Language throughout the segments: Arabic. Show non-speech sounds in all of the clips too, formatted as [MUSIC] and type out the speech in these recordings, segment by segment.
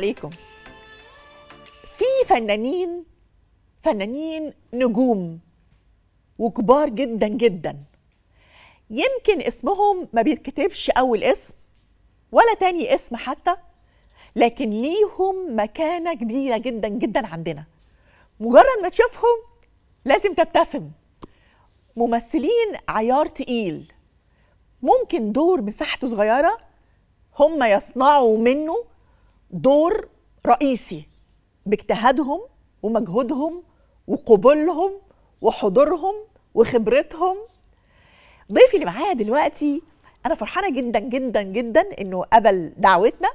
عليكم في فنانين فنانين نجوم وكبار جدا جدا يمكن اسمهم ما بيتكتبش اول اسم ولا تاني اسم حتى لكن ليهم مكانة كبيرة جدا جدا عندنا مجرد ما تشوفهم لازم تبتسم ممثلين عيار تقيل ممكن دور مساحته صغيرة هم يصنعوا منه دور رئيسي باجتهادهم ومجهودهم وقبولهم وحضورهم وخبرتهم ضيفي اللي معايا دلوقتي انا فرحانه جدا جدا جدا انه قبل دعوتنا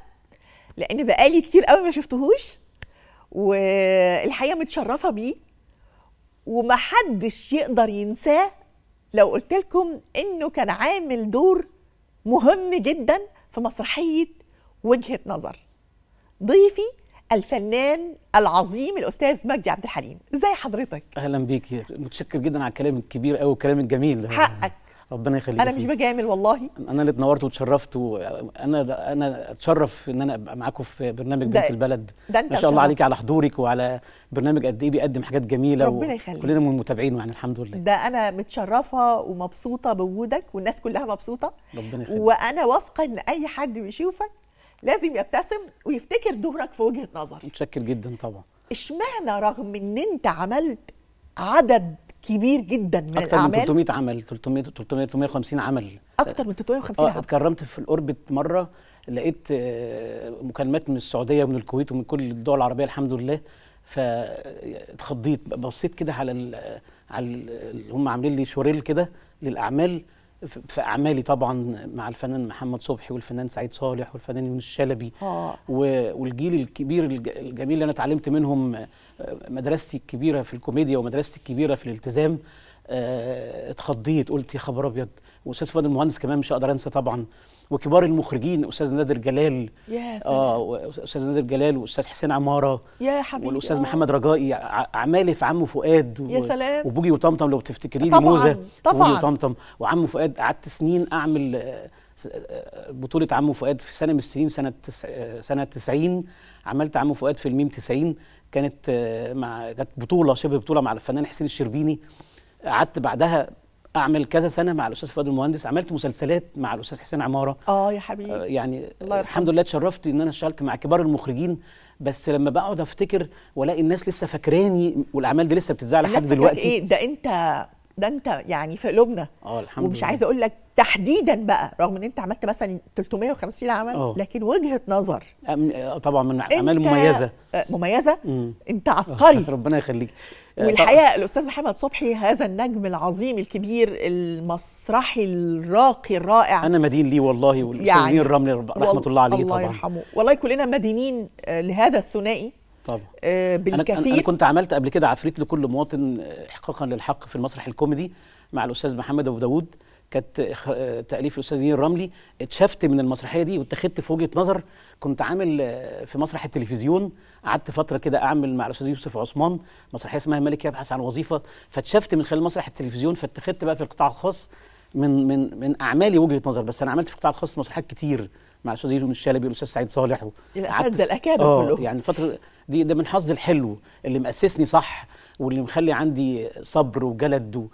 لان بقالي كتير قوي ما شفتهوش والحقيقه متشرفه بيه ومحدش يقدر ينساه لو قلت لكم انه كان عامل دور مهم جدا في مسرحيه وجهه نظر ضيفي الفنان العظيم الاستاذ مجدي عبد الحليم ازي حضرتك اهلا بيك متشكر جدا على الكلام الكبير قوي والكلام الجميل ده حقك ربنا يخليك انا مش بجامل والله انا اللي اتنورت واتشرفت وانا انا اتشرف ان انا ابقى معاكم في برنامج بنت البلد ده انت ما شاء الله عليك على حضورك وعلى برنامج قد ايه بيقدم حاجات جميله ربنا يخليك كلنا من المتابعين يعني الحمد لله ده انا متشرفه ومبسوطه بوجودك والناس كلها مبسوطه ربنا يخليك وانا واثقه ان اي حد بيشوفك لازم يبتسم ويفتكر دورك في وجهه نظر متشكر جدا طبعا اشمعنى رغم ان انت عملت عدد كبير جدا من الاعمال اكثر من 300 عمل 300 300 350 عمل اكثر من 350 آه، عمل اتكرمت في الاوربت مره لقيت آه، مكالمات من السعوديه ومن الكويت ومن كل الدول العربيه الحمد لله فاتخضيت آه، بصيت كده على على هم عاملين لي شوريل كده للاعمال في اعمالي طبعا مع الفنان محمد صبحي والفنان سعيد صالح والفنان يونس الشلبي آه. والجيل الكبير الجميل اللي انا اتعلمت منهم آه، مدرستي الكبيره في الكوميديا ومدرستي الكبيره في الالتزام آه، اتخضيت قلت يا خبر ابيض واستاذ فؤاد المهندس كمان مش هقدر انسى طبعا وكبار المخرجين استاذ نادر جلال يا آه، سلام. اه استاذ نادر جلال واستاذ حسين عماره يا حبيبي والاستاذ آه. محمد رجائي في عمو فؤاد و... يا سلام وبوجي وطمطم لو بتفتكريه طبعا موزه طبعا وطمطم وعمو فؤاد قعدت سنين اعمل آه، بطولة عمو فؤاد في سنة من السنين سنة تس... سنة 90 عملت عمو فؤاد في الميم 90 كانت مع كانت بطولة شبه بطولة مع الفنان حسين الشربيني قعدت بعدها اعمل كذا سنه مع الاستاذ فؤاد المهندس عملت مسلسلات مع الاستاذ حسين عماره اه يا حبيبي آه يعني الله يرحمه. الحمد لله اتشرفت ان انا اشتغلت مع كبار المخرجين بس لما بقعد افتكر والاقي الناس لسه فاكراني والاعمال دي لسه بتتذاع لحد دلوقتي ايه ده انت ده انت يعني في قلوبنا اه الحمد ومش عايز اقول لك تحديدا بقى رغم ان انت عملت مثلا 350 عمل أوه. لكن وجهه نظر آه، طبعا من اعمال مميزه آه، مميزه مم. انت عبقري [LAUGHS] ربنا يخليك آه، والحقيقه الاستاذ محمد صبحي هذا النجم العظيم الكبير المسرحي الراقي الرائع انا مدين ليه والله والاستاذ يعني الرملي رحمه الله عليه الله طبعا الله يرحمه والله كلنا مدينين لهذا الثنائي طبعا آه، بالكثير انا كنت عملت قبل كده عفريت لكل مواطن آه، احقاقا للحق في المسرح الكوميدي مع الاستاذ محمد ابو داوود كانت آه، تاليف الاستاذ نير الرملي اتشفت من المسرحيه دي واتخذت في وجهه نظر كنت عامل في مسرح التلفزيون قعدت فتره كده اعمل مع الاستاذ يوسف عثمان مسرحيه اسمها الملك يبحث عن وظيفه فاتشفت من خلال مسرح التلفزيون فاتخذت بقى في القطاع الخاص من من من اعمالي وجهه نظر بس انا عملت في القطاع الخاص مسرحيات كتير مع الاستاذ يونس الشلبي والاستاذ سعيد صالح و... الاساتذه الاكابر كلهم يعني فتره دي ده من حظي الحلو اللي مأسسني صح واللي مخلي عندي صبر وجلد و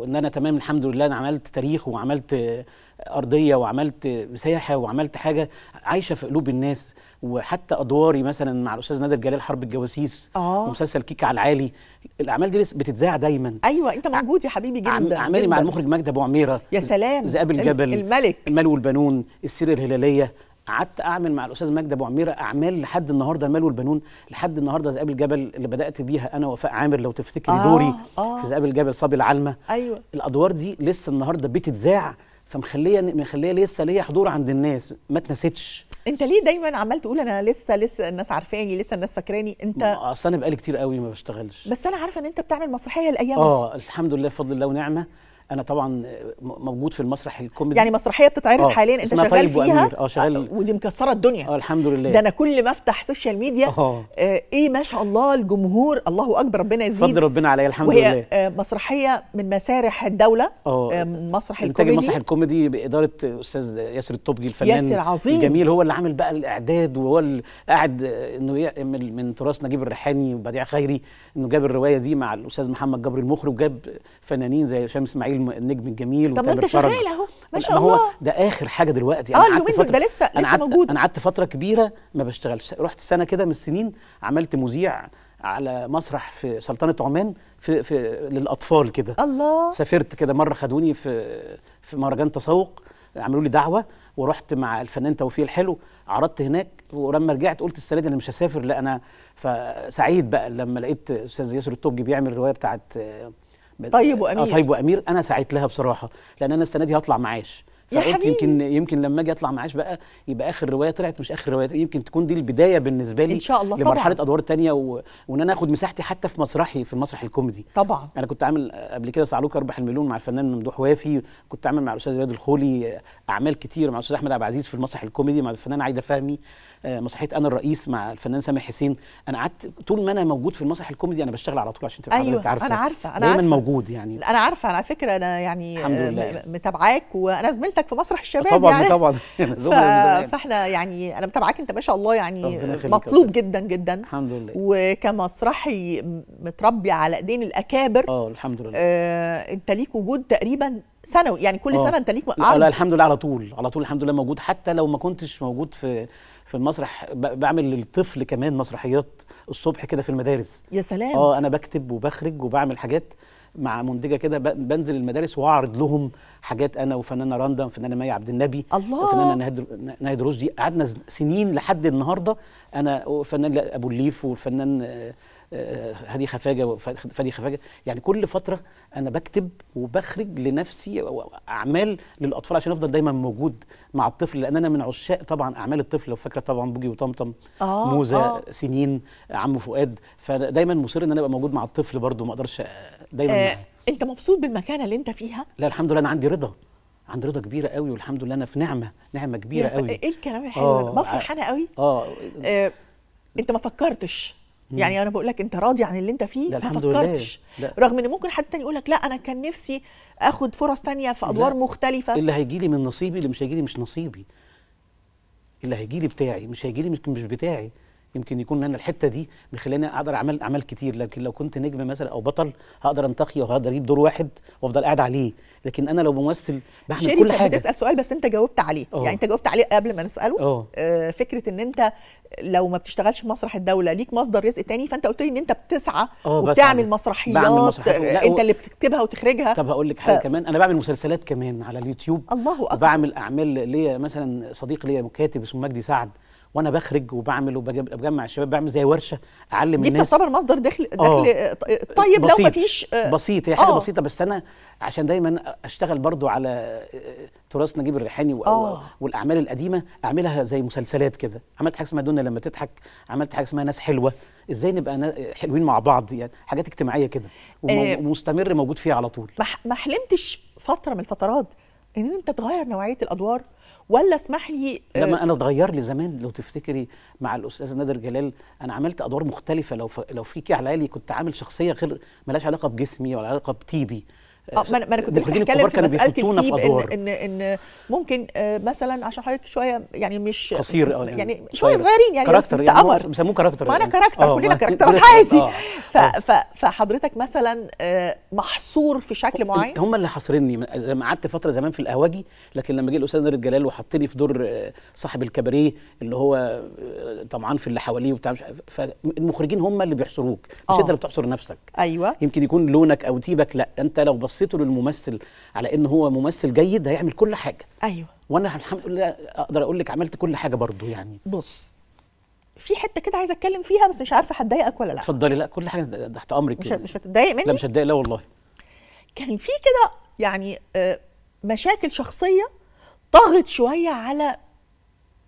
وان انا تمام الحمد لله انا عملت تاريخ وعملت ارضيه وعملت مساحه وعملت حاجه عايشه في قلوب الناس وحتى ادواري مثلا مع الاستاذ نادر جلال حرب الجواسيس آه. ومسلسل كيك على العالي الاعمال دي بتتذاع دايما ايوه انت موجود يا حبيبي جدا اعمالي مع المخرج مجدي ابو عميره يا سلام ذئاب الجبل الملك المال والبنون السيره الهلاليه قعدت اعمل مع الاستاذ مجدي ابو عميره اعمال لحد النهارده المال والبنون لحد النهارده ذئاب الجبل اللي بدات بيها انا وفاء عامر لو تفتكري آه دوري آه في ذئاب الجبل صبي العلمه ايوه الادوار دي لسه النهارده بتتذاع فمخليه مخليه لسه ليا حضور عند الناس ما اتنستش انت ليه دايما عمال تقول انا لسه لسه الناس عارفاني لسه الناس فاكراني انت اصل انا بقالي كتير قوي ما بشتغلش بس انا عارفه ان انت بتعمل مسرحيه الايام اه الحمد لله بفضل الله ونعمه انا طبعا موجود في المسرح الكوميدي يعني مسرحيه بتتعرض آه، حاليا انت شغال طيب فيها اه شغال آه، ودي مكسره الدنيا اه الحمد لله ده انا كل ما افتح سوشيال ميديا آه ايه ما شاء الله الجمهور الله اكبر ربنا يزيد فضل ربنا عليا الحمد وهي لله وهي آه، مسرحيه من مسارح الدوله اه مسرح الكوميدي انتاج المسرح الكوميدي باداره استاذ ياسر الطبجي الفنان ياسر عظيم الجميل هو اللي عامل بقى الاعداد وهو اللي قاعد انه من تراث نجيب الريحاني وبديع خيري انه جاب الروايه دي مع الاستاذ محمد جبر المخرج وجاب فنانين زي هشام اسماعيل النجم الجميل طب انت شغال اهو ما شاء الله هو ده اخر حاجه دلوقتي اه قعدت دول ده لسه لسه موجود انا قعدت فتره كبيره ما بشتغلش رحت سنه كده من السنين عملت مذيع على مسرح في سلطنه عمان في, في للاطفال كده الله سافرت كده مره خدوني في في مهرجان تسوق عملوا لي دعوه ورحت مع الفنان توفيق الحلو عرضت هناك ولما رجعت قلت السنه دي انا مش هسافر لا انا فسعيد بقى لما لقيت استاذ ياسر التوبجي بيعمل الروايه بتاعت آه، طيب وامير آه طيب وامير انا سعيت لها بصراحه لان انا السنه دي هطلع معاش فقلت يمكن يمكن لما اجي اطلع معاش بقى يبقى اخر روايه طلعت مش اخر روايه يمكن تكون دي البدايه بالنسبه لي ان شاء الله لمرحله طبعًا. ادوار تانية و... وان انا اخد مساحتي حتى في مسرحي في المسرح الكوميدي طبعا انا كنت عامل قبل كده صعلوك اربح المليون مع الفنان ممدوح وافي كنت عامل مع الاستاذ رياض الخولي اعمال كتير مع الاستاذ احمد عبد العزيز في المسرح الكوميدي مع الفنان عايده فهمي آه، مسرحيه انا الرئيس مع الفنان سامح حسين انا قعدت طول ما انا موجود في المسرح الكوميدي انا بشتغل على طول عشان تبقى أيوة عارفه انا عارفه انا دايما عارفة. موجود يعني انا عارفه على فكره انا يعني آه، متابعاك وانا زميلتك في مسرح الشباب طبعا يعني طبعا [LAUGHS] [LAUGHS] ف... فاحنا يعني انا متابعاك انت ما شاء الله يعني مطلوب جدا جدا الحمد لله وكمسرحي متربي على ايدين الاكابر اه الحمد لله آه انت ليك وجود تقريبا سنوي يعني كل أوه. سنه انت ليك عرض لا الحمد لله على طول على طول الحمد لله موجود حتى لو ما كنتش موجود في في المسرح بعمل للطفل كمان مسرحيات الصبح كده في المدارس يا سلام اه انا بكتب وبخرج وبعمل حاجات مع منتجه كده بنزل المدارس واعرض لهم حاجات انا وفنانه رندا وفنانه مي عبد النبي الله وفنانه نهاد رشدي قعدنا سنين لحد النهارده انا وفنان ابو الليف وفنان آه، هادي آه، خفاجه فادي خفاجه يعني كل فتره انا بكتب وبخرج لنفسي اعمال للاطفال عشان افضل دايما موجود مع الطفل لان انا من عشاق طبعا اعمال الطفل لو فاكره طبعا بوجي وطمطم آه موزه آه سنين عم فؤاد فدايما مصر ان انا ابقى موجود مع الطفل برده ما اقدرش آه، دايما آه يعني. انت مبسوط بالمكانه اللي انت فيها لا الحمد لله انا عندي رضا عند رضا كبيره قوي والحمد لله انا في نعمه نعمه كبيره قوي ايه الكلام الحلو ده آه، بفرح انا قوي اه انت ما فكرتش يعني انا بقول لك انت راضي عن اللي انت فيه ما فكرتش لله. لا. رغم ان ممكن حد تاني يقول لك لا انا كان نفسي اخد فرص تانية في ادوار لا. مختلفه اللي هيجي لي من نصيبي اللي مش هيجي لي مش نصيبي اللي هيجي لي بتاعي مش هيجي لي مش, بتاعي يمكن يكون انا الحته دي مخليني اقدر اعمل اعمال كتير لكن لو كنت نجم مثلا او بطل هقدر انتقي وهقدر اجيب دور واحد وافضل قاعد عليه لكن انا لو ممثل بعمل كل حاجه بتسال سؤال بس انت جاوبت عليه أوه. يعني انت جاوبت عليه قبل ما نساله أوه. آه، فكره ان انت لو ما بتشتغلش في مسرح الدوله ليك مصدر رزق تاني فانت قلت لي ان انت بتسعى وبتعمل مسرحيات بعمل مسرحيات. آه، و... انت اللي بتكتبها وتخرجها طب هقول لك حاجه ف... كمان انا بعمل مسلسلات كمان على اليوتيوب الله اكبر بعمل اعمال ليا مثلا صديق ليا كاتب اسمه مجدي سعد وانا بخرج وبعمل وبجمع الشباب بعمل زي ورشه اعلم دي الناس دي تعتبر مصدر دخل آه. دخل أوه. طيب بسيط. لو ما فيش آه. بسيط هي حاجه أوه. بسيطه بس انا عشان دايما اشتغل برضو على آه، تراث نجيب الريحاني والاعمال القديمه اعملها زي مسلسلات كده عملت حاجه اسمها دنيا لما تضحك عملت حاجه اسمها ناس حلوه ازاي نبقى حلوين مع بعض يعني حاجات اجتماعيه كده ومستمر موجود فيها على طول ما حلمتش فتره من الفترات ان انت تغير نوعيه الادوار ولا اسمح لي آه، لما انا اتغير لي زمان لو تفتكري مع الاستاذ نادر جلال انا عملت ادوار مختلفه لو ف... لو فيكي على لي كنت عامل شخصيه غير ملهاش علاقه بجسمي ولا علاقه بتيبي آه، ما انا كنت لسه هتكلم في مسالتي التيب إن, ان ان ممكن آه، مثلا عشان حضرتك شويه يعني مش قصير آه، يعني, يعني شويه صغيرين يعني كاركتر يعني قمر بيسموه كاركتر ما انا يعني. كاركتر كلنا كلنا في حياتي آه. فحضرتك مثلا محصور في شكل معين هم اللي حاصريني لما قعدت فتره زمان في القهوجي لكن لما جه الاستاذ نادر جلال وحطني في دور صاحب الكباريه اللي هو طمعان في اللي حواليه وبتاع فالمخرجين هم اللي بيحصروك مش انت اللي بتحصر نفسك ايوه يمكن يكون لونك او تيبك لا انت لو بصيت بصيته للممثل على ان هو ممثل جيد هيعمل كل حاجه ايوه وانا الحمد لله اقدر اقول لك عملت كل حاجه برضو يعني بص في حته كده عايزه اتكلم فيها بس مش عارفه هتضايقك ولا لا اتفضلي لا كل حاجه تحت امرك مش مش هتضايق مني لا مش هتضايق لا والله كان في كده يعني آه، مشاكل شخصيه طغت شويه على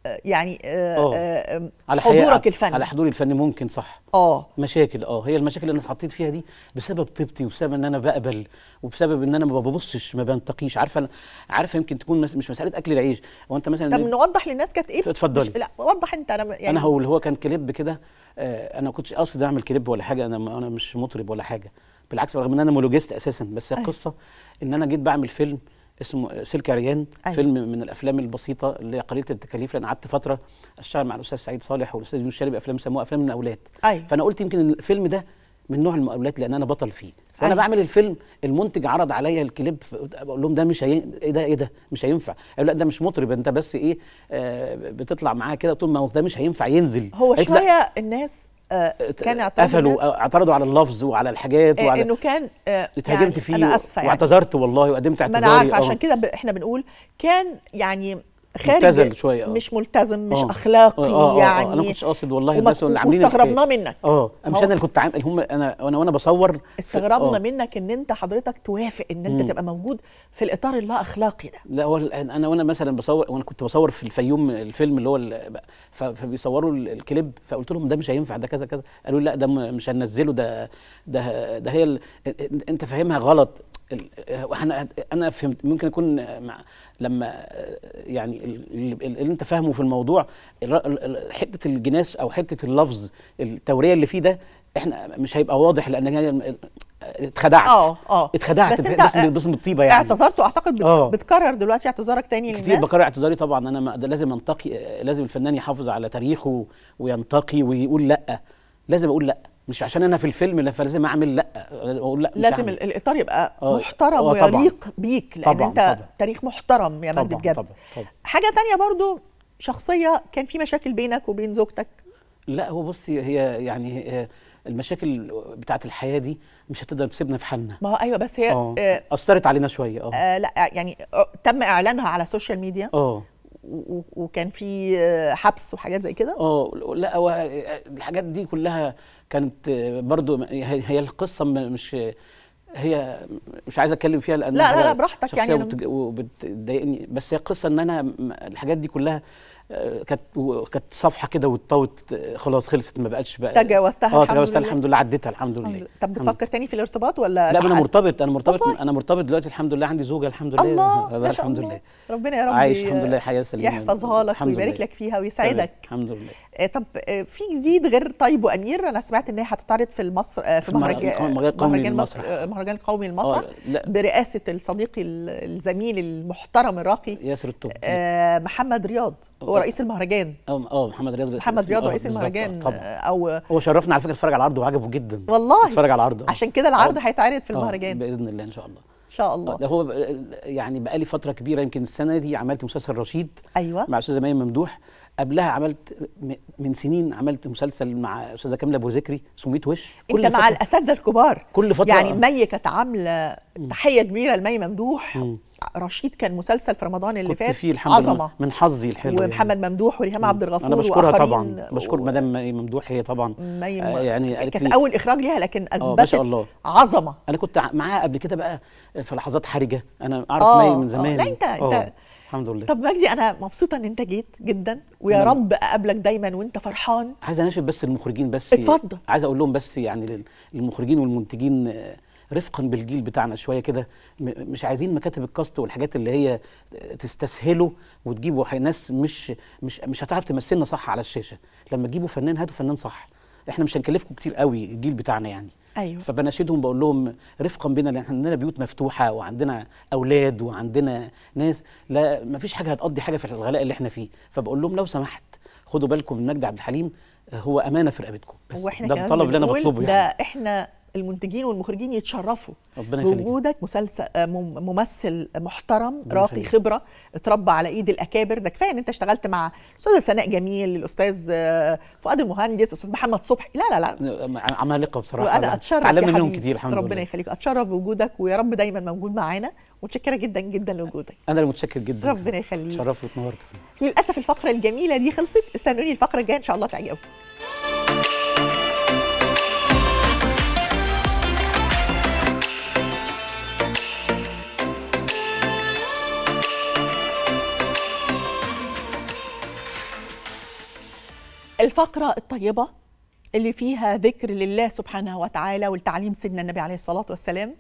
يعني آه, آه. آه، على حضورك الفني على حضوري الفني ممكن صح اه مشاكل اه هي المشاكل اللي انا اتحطيت فيها دي بسبب طيبتي وبسبب ان انا بقبل وبسبب ان انا ما ببصش ما بنتقيش عارفه عارفه يمكن تكون مش مساله اكل العيش هو انت مثلا طب نوضح للناس كانت ايه اتفضلي لا وضح انت انا يعني انا هو اللي هو كان كليب كده آه انا ما كنتش قاصد اعمل كليب ولا حاجه انا انا مش مطرب ولا حاجه بالعكس رغم ان انا مولوجيست اساسا بس هي أيوه. القصه ان انا جيت بعمل فيلم اسمه سلك عريان أيوة. فيلم من الافلام البسيطه اللي قليله التكاليف لان قعدت فتره اشتغل مع الاستاذ سعيد صالح والاستاذ يونس شلبي افلام سموها افلام المقاولات أيوة. فانا قلت يمكن الفيلم ده من نوع المقاولات لان انا بطل فيه وانا أيوة. بعمل الفيلم المنتج عرض عليا الكليب بقول لهم ده مش هي... ايه ده ايه ده مش هينفع لا ده مش مطرب انت بس ايه آه بتطلع معاه كده تقول ما هو ده مش هينفع ينزل هو شويه الناس آه، كان قفلوا اعترضوا على اللفظ وعلى الحاجات آه، وعلى انه كان آه، اتهاجمت يعني فيه انا اسفه يعني واعتذرت والله وقدمت اعتذاري ما انا عارفه عشان كده احنا بنقول كان يعني خارج ملتزم شويه آه. مش ملتزم مش أوه. اخلاقي أوه. أوه. آه، آه. يعني انا كنتش قاصد والله الناس اللي عاملين استغربناه منك اه مش انا اللي كنت عامل هم انا وانا وانا بصور استغربنا أوه. منك ان انت حضرتك توافق ان انت مم. تبقى موجود في الاطار اللا اخلاقي ده لا هو انا وانا مثلا بصور وانا كنت بصور في الفيوم الفيلم اللي هو فبيصوروا الكليب فقلت لهم ده مش هينفع ده كذا كذا قالوا لي لا ده مش هننزله ده ده ده هي انت فاهمها غلط انا فهمت ممكن اكون مع لما يعني اللي انت فاهمه في الموضوع حته الجناس او حته اللفظ التوريه اللي فيه ده احنا مش هيبقى واضح لان اتخدعت اه اه اتخدعت بس انت بس, يعني اعتذرت واعتقد آه. بتكرر دلوقتي اعتذارك تاني للناس كتير بكرر اعتذاري طبعا انا ما لازم انتقي لازم الفنان يحافظ على تاريخه وينتقي ويقول لا لازم اقول لا مش عشان انا في الفيلم لا فلازم اعمل لا اقول لا لازم أعمل. الاطار يبقى آه، آه، محترم ويليق بيك لان طبعًا انت طبعًا تاريخ محترم يا مجدي بجد طبعًا طبعًا حاجه تانية برضو شخصيه كان في مشاكل بينك وبين زوجتك لا هو بصي هي يعني المشاكل بتاعه الحياه دي مش هتقدر تسيبنا في حالنا ما هو ايوه بس هي آه, آه، اثرت علينا شويه اه لا يعني تم اعلانها على السوشيال ميديا اه وكان في حبس وحاجات زي كده اه لا الحاجات دي كلها كانت برضو هي القصه مش هي مش عايز اتكلم فيها لان لا لا, لا براحتك يعني وبتضايقني بس هي قصه ان انا الحاجات دي كلها آه، كانت كانت صفحه كده واتطوت آه، خلاص خلصت ما بقتش بقى تجاوزتها اه تجاوزتها الحمد لله عديتها الحمد لله طب بتفكر تاني في الارتباط ولا لا انا مرتبط انا مرتبط انا مرتبط دلوقتي الحمد لله عندي زوجه الحمد لله الله آه، الحمد لله ربنا يا رب عايش الحمد لله حياه سليمه يحفظها لك ويبارك لك فيها ويسعدك الحمد لله آه، طب آه، في جديد غير طيب وامير انا سمعت ان هي هتتعرض في المصر آه، في مهرجان مهرجان قومي مهرجان قومي المسرح برئاسه الصديقي الزميل المحترم الراقي ياسر الطب محمد رياض هو رئيس المهرجان اه محمد رياض محمد رياض رئيس المهرجان او هو شرفنا على فكره اتفرج على العرض وعجبه جدا والله اتفرج على العرض عشان كده العرض هيتعرض في المهرجان باذن الله ان شاء الله ان شاء الله ده هو يعني بقالي فتره كبيره يمكن السنه دي عملت مسلسل رشيد ايوه مع استاذه مي ممدوح قبلها عملت من سنين عملت مسلسل مع استاذه كامله ابو ذكري سميت وش كل انت مع الاساتذه الكبار كل فتره يعني مي كانت عامله تحيه كبيره لمي ممدوح م. رشيد كان مسلسل في رمضان اللي فات فيه الحمد عظمه من حظي الحلو يعني. ومحمد يعني. ممدوح وريهام عبد الغفور انا بشكرها طبعا بشكر و... مدام ممدوح هي طبعا مي آه يعني كانت لي... اول اخراج ليها لكن آه، اثبتت الله. عظمه انا كنت معاها قبل كده بقى في لحظات حرجه انا اعرف آه، مي من آه. زمان آه لا انت انت الحمد لله طب مجدي انا مبسوطه ان انت جيت جدا ويا نعم. رب اقابلك دايما وانت فرحان عايز اناشد بس المخرجين بس اتفضل عايز اقول لهم بس يعني المخرجين والمنتجين آه، رفقا بالجيل بتاعنا شويه كده مش عايزين مكاتب الكاست والحاجات اللي هي تستسهله وتجيبوا ناس مش مش مش هتعرف تمثلنا صح على الشاشه لما تجيبوا فنان هاتوا فنان صح احنا مش هنكلفكم كتير قوي الجيل بتاعنا يعني ايوه فبناشدهم بقول لهم رفقا بنا لان احنا عندنا بيوت مفتوحه وعندنا اولاد وعندنا ناس لا ما فيش حاجه هتقضي حاجه في الغلاء اللي احنا فيه فبقول لهم لو سمحت خدوا بالكم من مجدي عبد الحليم هو امانه في رقبتكم بس ده الطلب اللي انا بطلبه يعني ده احنا المنتجين والمخرجين يتشرفوا بوجودك مسلسل آه، ممثل محترم راقي خبره اتربى على ايد الاكابر ده كفايه ان انت اشتغلت مع الاستاذ سناء جميل الاستاذ آه، فؤاد المهندس الاستاذ محمد صبحي لا لا لا عمالقه بصراحه وانا اتشرف تعلم منهم كتير الحمد لله ربنا يخليك اتشرف بوجودك ويا رب دايما موجود معانا متشكره جدا جدا لوجودك انا اللي متشكر جدا ربنا يخليك تشرفت ونورت للاسف الفقره الجميله دي خلصت استنوني الفقره الجايه ان شاء الله تعجبكم الفقرة الطيبة اللي فيها ذكر لله سبحانه وتعالى والتعليم سيدنا النبي عليه الصلاة والسلام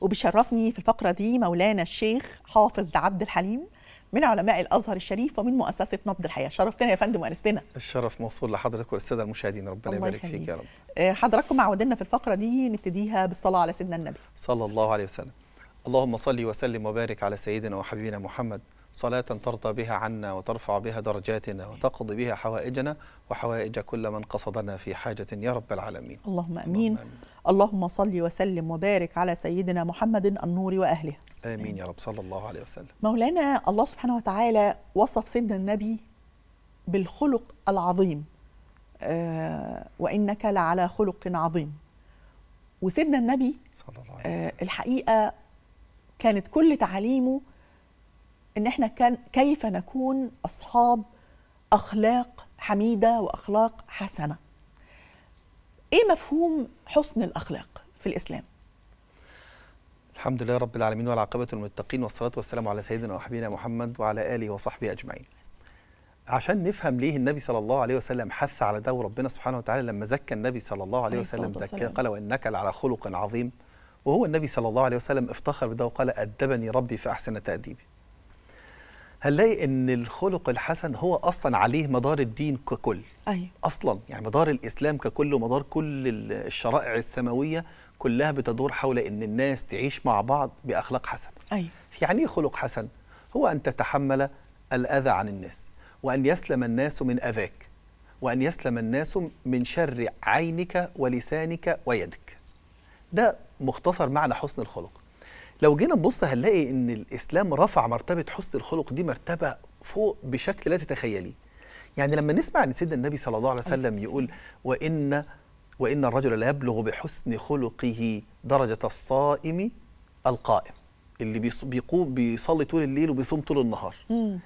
وبيشرفني في الفقرة دي مولانا الشيخ حافظ عبد الحليم من علماء الازهر الشريف ومن مؤسسه نبض الحياه شرفتنا يا فندم وانستنا الشرف موصول لحضرتك والساده المشاهدين ربنا يبارك فيك يا رب آه، حضراتكم عودنا في الفقره دي نبتديها بالصلاه على سيدنا النبي صلى الله عليه وسلم اللهم صل وسلم وبارك على سيدنا وحبيبنا محمد صلاة ترضى بها عنا وترفع بها درجاتنا وتقضي بها حوائجنا وحوائج كل من قصدنا في حاجة يا رب العالمين اللهم أمين اللهم, صل وسلم وبارك على سيدنا محمد النور وأهله آمين يا رب صلى الله عليه وسلم مولانا الله سبحانه وتعالى وصف سيدنا النبي بالخلق العظيم آه وإنك لعلى خلق عظيم وسيدنا النبي صلى الله عليه آه، وسلم. آه الحقيقة كانت كل تعاليمه ان احنا كان كيف نكون اصحاب اخلاق حميده واخلاق حسنه ايه مفهوم حسن الاخلاق في الاسلام الحمد لله رب العالمين والعاقبة للمتقين والصلاة والسلام على سيدنا وحبينا محمد وعلى آله وصحبه أجمعين عشان نفهم ليه النبي صلى الله عليه وسلم حث على ده وربنا سبحانه وتعالى لما زكى النبي صلى الله عليه وسلم زكاه قال وإنك لعلى خلق عظيم وهو النبي صلى الله عليه وسلم افتخر بده وقال أدبني ربي فأحسن تأديبي هنلاقي ان الخلق الحسن هو اصلا عليه مدار الدين ككل أيوة. اصلا يعني مدار الاسلام ككل ومدار كل الشرائع السماويه كلها بتدور حول ان الناس تعيش مع بعض باخلاق حسنه أيوة. يعني ايه خلق حسن هو ان تتحمل الاذى عن الناس وان يسلم الناس من اذاك وان يسلم الناس من شر عينك ولسانك ويدك ده مختصر معنى حسن الخلق لو جينا نبص هنلاقي ان الاسلام رفع مرتبه حسن الخلق دي مرتبه فوق بشكل لا تتخيليه يعني لما نسمع ان سيدنا النبي صلى الله عليه وسلم يقول وان وان الرجل لا يبلغ بحسن خلقه درجه الصائم القائم اللي بيقوم بيصلي طول الليل وبيصوم طول النهار مم.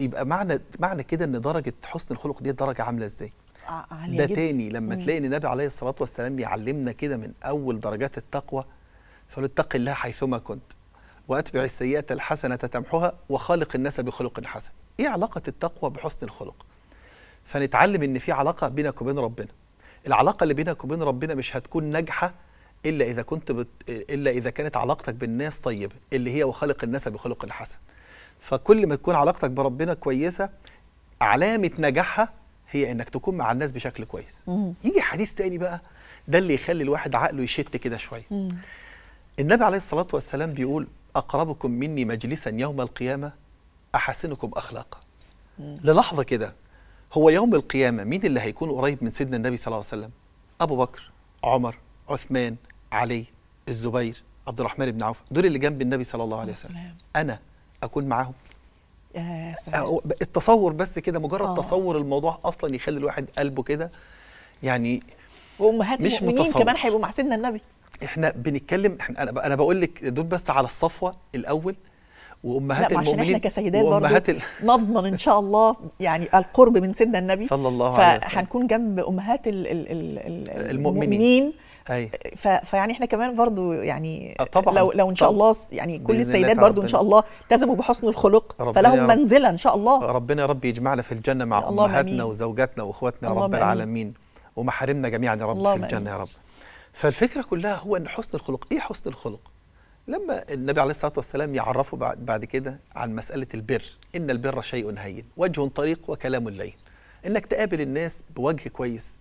يبقى معنى معنى كده ان درجه حسن الخلق دي درجه عامله ازاي آه، ده تاني لما مم. تلاقي النبي عليه الصلاه والسلام بيعلمنا كده من اول درجات التقوى فلتق الله حيثما كنت واتبع السيئه الحسنه تمحها وخالق الناس بخلق حسن ايه علاقه التقوى بحسن الخلق فنتعلم ان في علاقه بينك وبين ربنا العلاقه اللي بينك وبين ربنا مش هتكون ناجحه الا اذا كنت بت... الا اذا كانت علاقتك بالناس طيبه اللي هي وخلق الناس بخلق حسن فكل ما تكون علاقتك بربنا كويسه علامه نجاحها هي انك تكون مع الناس بشكل كويس مم. يجي حديث تاني بقى ده اللي يخلي الواحد عقله يشت كده شويه النبي عليه الصلاة والسلام بيقول أقربكم مني مجلسا يوم القيامة أحسنكم أخلاقا للحظة كده هو يوم القيامة مين اللي هيكون قريب من سيدنا النبي صلى الله عليه وسلم أبو بكر عمر عثمان علي الزبير عبد الرحمن بن عوف دول اللي جنب النبي صلى الله عليه وسلم أنا أكون معاهم يا سلام. التصور بس كده مجرد أوه. تصور الموضوع اصلا يخلي الواحد قلبه كده يعني وامهات المؤمنين متصور. كمان هيبقوا مع سيدنا النبي احنا بنتكلم احنا انا بقول لك دول بس على الصفوه الاول وامهات لا المؤمنين عشان احنا كسيدات برضه ال... نضمن ان شاء الله يعني القرب من سيدنا النبي صلى الله عليه وسلم فهنكون جنب امهات الـ الـ الـ الـ المؤمنين المؤمنين ف... فيعني احنا كمان برضو يعني آه، طبعا لو لو ان شاء الله يعني كل السيدات برضو ان شاء الله التزموا بحسن الخلق فلهم منزله ان شاء الله ربنا يا رب يجمعنا في الجنه مع امهاتنا وزوجاتنا واخواتنا يا رب العالمين ومحارمنا جميعا يا رب في الجنه يا رب فالفكره كلها هو ان حسن الخلق ايه حسن الخلق لما النبي عليه الصلاه والسلام يعرفه بعد, بعد كده عن مساله البر ان البر شيء هين وجه طريق وكلام لين انك تقابل الناس بوجه كويس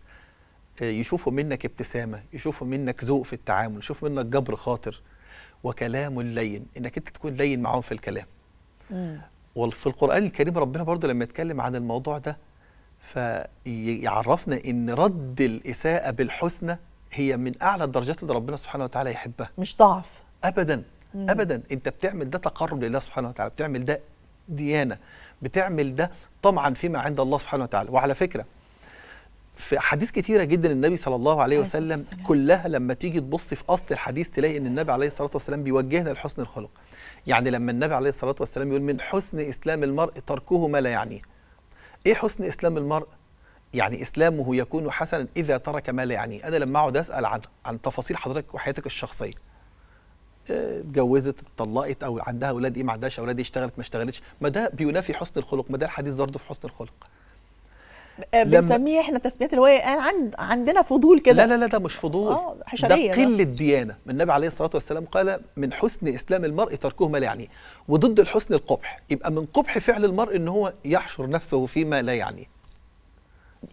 آه، يشوفوا منك ابتسامه يشوفوا منك ذوق في التعامل يشوفوا منك جبر خاطر وكلام لين انك انت تكون لين معاهم في الكلام وفي القران الكريم ربنا برضو لما يتكلم عن الموضوع ده فيعرفنا ان رد الاساءه بالحسنى هي من اعلى الدرجات اللي ربنا سبحانه وتعالى يحبها مش ضعف ابدا مم. ابدا انت بتعمل ده تقرب لله سبحانه وتعالى بتعمل ده ديانه بتعمل ده طمعا فيما عند الله سبحانه وتعالى وعلى فكره في احاديث كتيره جدا النبي صلى الله عليه وسلم كلها لما تيجي تبص في اصل الحديث تلاقي ان النبي عليه الصلاه والسلام بيوجهنا لحسن الخلق يعني لما النبي عليه الصلاه والسلام يقول من حسن اسلام المرء تركه ما لا يعنيه ايه حسن اسلام المرء يعني اسلامه يكون حسنا اذا ترك ما لا يعنيه، انا لما اقعد اسال عن عن تفاصيل حضرتك وحياتك الشخصيه آه، اتجوزت اتطلقت او عندها اولاد ايه ما عندهاش اولاد إيه، اشتغلت ما اشتغلتش ما ده بينافي حسن الخلق ما ده الحديث برضه في حسن الخلق آه، بنسميه احنا تسميات اللي إيه، عند عندنا فضول كده لا لا لا ده مش فضول اه حشريه ده قله ديانه النبي عليه الصلاه والسلام قال من حسن اسلام المرء تركه ما لا يعنيه وضد الحسن القبح يبقى من قبح فعل المرء ان هو يحشر نفسه فيما لا يعنيه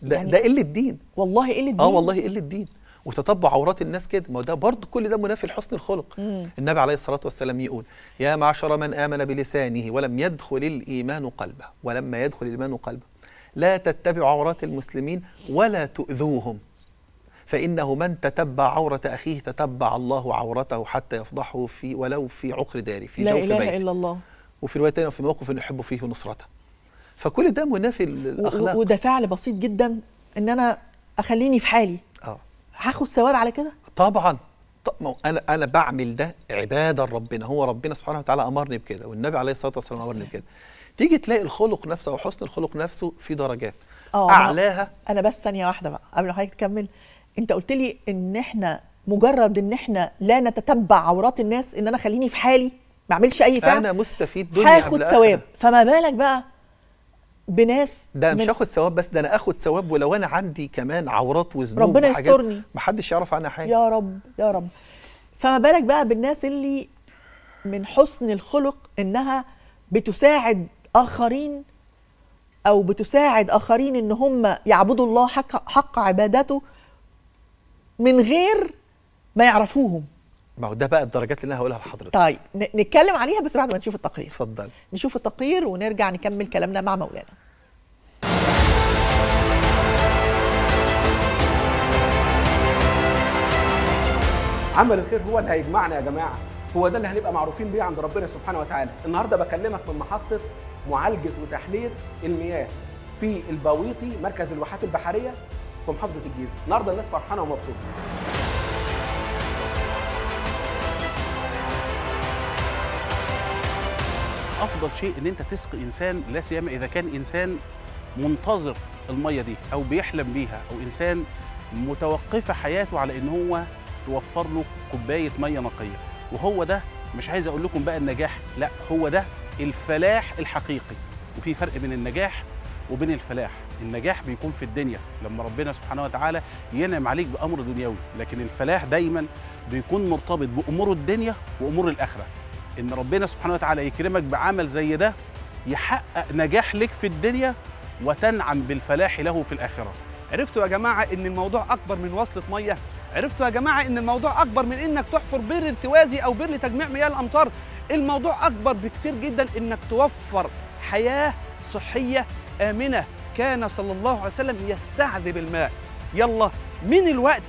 ده, يعني ده قله دين والله قله آه، دين اه والله قله دين وتتبع عورات الناس كده ما ده برضه كل ده منافي لحسن الخلق مم. النبي عليه الصلاه والسلام يقول يا معشر من امن بلسانه ولم يدخل الايمان قلبه ولما يدخل الايمان قلبه لا تتبعوا عورات المسلمين ولا تؤذوهم فإنه من تتبع عورة أخيه تتبع الله عورته حتى يفضحه في ولو في عقر داري في لا جوف إله بيت. إلا الله وفي رواية ثانيه في موقف يحب فيه نصرته فكل ده منافي للاخلاق وده فعل بسيط جدا ان انا اخليني في حالي اه هاخد ثواب على كده طبعا طب انا انا بعمل ده عباده لربنا هو ربنا سبحانه وتعالى امرني بكده والنبي عليه الصلاه والسلام امرني بكده تيجي تلاقي الخلق نفسه او حسن الخلق نفسه في درجات أوه. اعلاها انا بس ثانيه واحده بقى قبل ما حضرتك تكمل انت قلت لي ان احنا مجرد ان احنا لا نتتبع عورات الناس ان انا خليني في حالي ما اعملش اي فعل انا مستفيد دنيا هاخد ثواب فما بالك بقى بناس ده مش هاخد ثواب بس ده انا اخد ثواب ولو انا عندي كمان عورات وذنوب ربنا يسترني محدش يعرف عنها حاجه يا رب يا رب فما بالك بقى بالناس اللي من حسن الخلق انها بتساعد اخرين او بتساعد اخرين ان هم يعبدوا الله حق, حق عبادته من غير ما يعرفوهم ما هو ده بقى الدرجات اللي انا هقولها لحضرتك طيب نتكلم عليها بس بعد ما نشوف التقرير اتفضل نشوف التقرير ونرجع نكمل كلامنا مع مولانا عمل الخير هو اللي هيجمعنا يا جماعه هو ده اللي هنبقى معروفين بيه عند ربنا سبحانه وتعالى النهارده بكلمك من محطه معالجه وتحليه المياه في البويطي مركز الواحات البحريه في محافظه الجيزه النهارده الناس فرحانه ومبسوطه افضل شيء ان انت تسقي انسان لا سيما اذا كان انسان منتظر الميه دي او بيحلم بيها او انسان متوقفه حياته على ان هو توفر له كوبايه ميه نقيه وهو ده مش عايز اقول لكم بقى النجاح لا هو ده الفلاح الحقيقي وفي فرق بين النجاح وبين الفلاح النجاح بيكون في الدنيا لما ربنا سبحانه وتعالى ينعم عليك بامر دنيوي لكن الفلاح دايما بيكون مرتبط بامور الدنيا وامور الاخره ان ربنا سبحانه وتعالى يكرمك بعمل زي ده يحقق نجاح لك في الدنيا وتنعم بالفلاح له في الاخره عرفتوا يا جماعه ان الموضوع اكبر من وصله ميه عرفتوا يا جماعه ان الموضوع اكبر من انك تحفر بئر ارتوازي او بئر لتجميع مياه الامطار الموضوع اكبر بكتير جدا انك توفر حياه صحيه امنه كان صلى الله عليه وسلم يستعذب الماء يلا من الوقت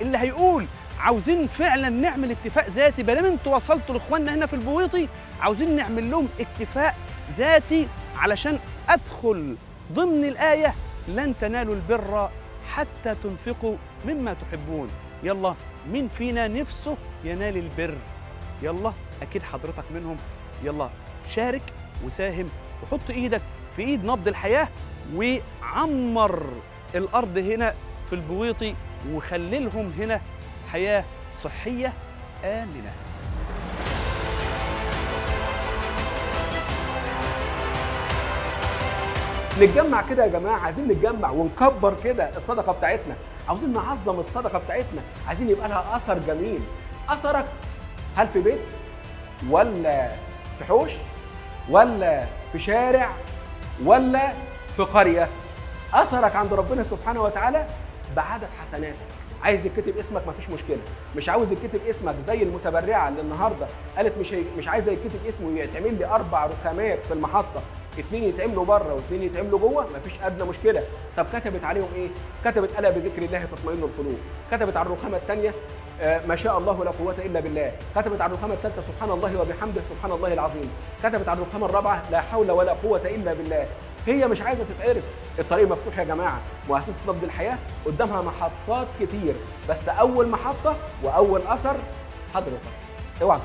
اللي هيقول عاوزين فعلا نعمل اتفاق ذاتي ما دام انتوا وصلتوا لاخواننا هنا في البويطي عاوزين نعمل لهم اتفاق ذاتي علشان ادخل ضمن الايه لن تنالوا البر حتى تنفقوا مما تحبون يلا مين فينا نفسه ينال البر يلا اكيد حضرتك منهم يلا شارك وساهم وحط ايدك في ايد نبض الحياه وعمر الارض هنا في البويطي وخلي لهم هنا حياة صحية آمنة نتجمع كده يا جماعه عايزين نتجمع ونكبر كده الصدقه بتاعتنا عاوزين نعظم الصدقه بتاعتنا عايزين يبقى لها اثر جميل اثرك هل في بيت ولا في حوش ولا في شارع ولا في قريه اثرك عند ربنا سبحانه وتعالى بعدد حسناتك عايز يتكتب اسمك مفيش مشكله مش عاوز يتكتب اسمك زي المتبرعه اللي النهارده قالت مش هي... مش عايزه يتكتب اسمه يتعمل لي اربع رخامات في المحطه اتنين يتعملوا بره واتنين يتعملوا جوه مفيش ادنى مشكله طب كتبت عليهم ايه كتبت الا بذكر الله تطمئن القلوب كتبت على الرخامه الثانيه آه، ما شاء الله لا قوة إلا بالله كتبت على الرخامة الثالثة سبحان الله وبحمده سبحان الله العظيم كتبت على الرخامة الرابعة لا حول ولا قوة إلا بالله هي مش عايزة تتعرف الطريق مفتوح يا جماعة مؤسسة نبض الحياة قدامها محطات كتير بس أول محطة وأول أثر حضرتك اوعى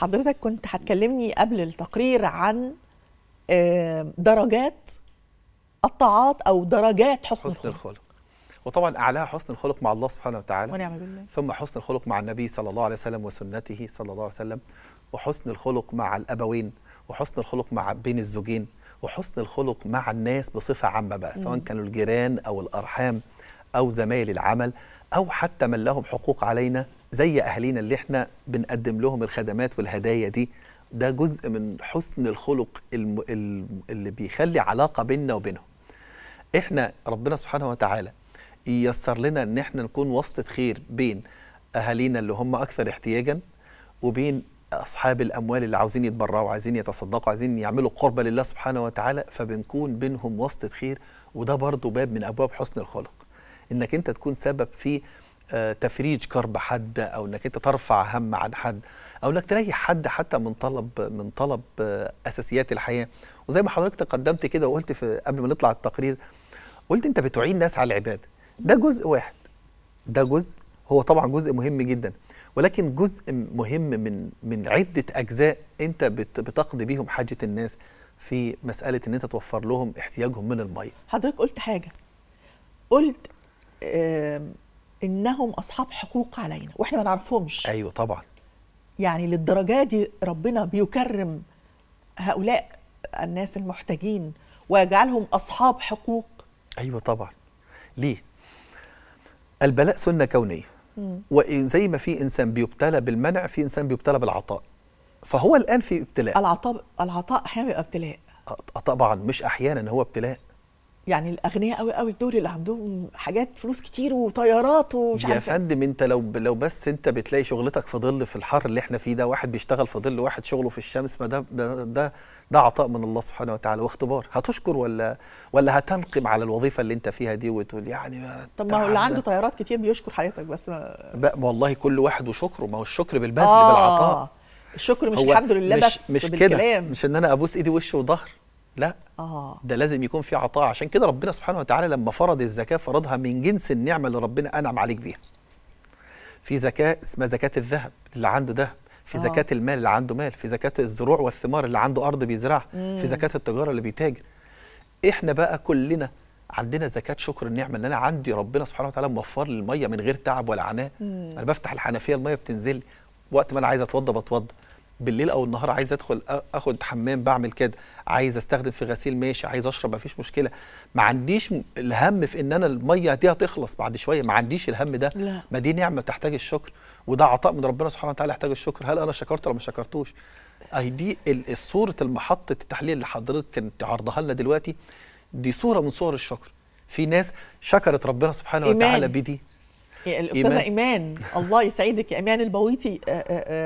حضرتك كنت هتكلمني قبل التقرير عن آه، درجات الطاعات او درجات حسن, حسن الخلق. الخلق وطبعا اعلاها حسن الخلق مع الله سبحانه وتعالى ونعم بالله ثم حسن الخلق مع النبي صلى الله عليه وسلم وسنته صلى الله عليه وسلم وحسن الخلق مع الابوين وحسن الخلق مع بين الزوجين وحسن الخلق مع الناس بصفه عامه بقى سواء كانوا الجيران او الارحام او زمايل العمل او حتى من لهم حقوق علينا زي اهالينا اللي احنا بنقدم لهم الخدمات والهدايا دي ده جزء من حسن الخلق الم... اللي بيخلي علاقه بيننا وبينهم احنا ربنا سبحانه وتعالى ييسر لنا ان احنا نكون وسطة خير بين اهالينا اللي هم اكثر احتياجا وبين اصحاب الاموال اللي عاوزين يتبرعوا عايزين يتصدقوا عايزين يعملوا قربة لله سبحانه وتعالى فبنكون بينهم وسطة خير وده برضو باب من ابواب حسن الخلق انك انت تكون سبب في آه، تفريج كرب حد او انك انت ترفع هم عن حد او انك تريح حد حتى من طلب من طلب آه، اساسيات الحياه وزي ما حضرتك تقدمت كده وقلت في قبل ما نطلع التقرير قلت انت بتعين ناس على العباده ده جزء واحد ده جزء هو طبعا جزء مهم جدا ولكن جزء مهم من من عده اجزاء انت بتقضي بيهم حاجه الناس في مساله ان انت توفر لهم احتياجهم من الميه حضرتك قلت حاجه قلت آه انهم اصحاب حقوق علينا واحنا ما نعرفهمش ايوه طبعا يعني للدرجه دي ربنا بيكرم هؤلاء الناس المحتاجين ويجعلهم اصحاب حقوق ايوه طبعا ليه البلاء سنه كونيه وزي ما في انسان بيبتلى بالمنع في انسان بيبتلى بالعطاء فهو الان في ابتلاء العطاء العطاء احيانا بيبقى ابتلاء طبعا مش احيانا هو ابتلاء يعني الاغنياء قوي قوي دول اللي عندهم حاجات فلوس كتير وطيارات ومش عارف يا إيه. فندم انت لو ب... لو بس انت بتلاقي شغلتك في ظل في الحر اللي احنا فيه ده واحد بيشتغل في ظل واحد شغله في الشمس ما ده ده ده عطاء من الله سبحانه وتعالى واختبار هتشكر ولا ولا هتنقم على الوظيفه اللي انت فيها دي وتقول يعني طب ما هو اللي عنده طيارات كتير بيشكر حياتك بس ما بقى والله كل واحد وشكره ما هو الشكر بالبذل آه بالعطاء الشكر مش الحمد لله مش بس مش بالكلام. كده مش ان انا ابوس ايدي وش وظهر لا آه. ده لازم يكون في عطاء عشان كده ربنا سبحانه وتعالى لما فرض الزكاه فرضها من جنس النعمه اللي ربنا انعم عليك بيها في زكاه اسمها زكاه الذهب اللي عنده ذهب في آه. زكاه المال اللي عنده مال في زكاه الزروع والثمار اللي عنده ارض بيزرعها في زكاه التجاره اللي بيتاجر احنا بقى كلنا عندنا زكاه شكر النعمه ان انا عندي ربنا سبحانه وتعالى موفر لي الميه من غير تعب ولا عناء انا بفتح الحنفيه الميه بتنزل وقت ما انا عايز اتوضى بتوضى بالليل او النهار عايز ادخل اخد حمام بعمل كده عايز استخدم في غسيل ماشي عايز اشرب مفيش مشكله ما عنديش الهم في ان انا الميه دي هتخلص بعد شويه ما عنديش الهم ده لا. ما دي نعمه تحتاج الشكر وده عطاء من ربنا سبحانه وتعالى يحتاج الشكر هل انا شكرت ولا ما شكرتوش اي دي صوره المحطه التحليل اللي حضرتك كنت عرضها لنا دلوقتي دي صوره من صور الشكر في ناس شكرت ربنا سبحانه إيمان. وتعالى بدي الاستاذه إيمان. ايمان الله يسعدك يا ايمان البويتي آه، آه،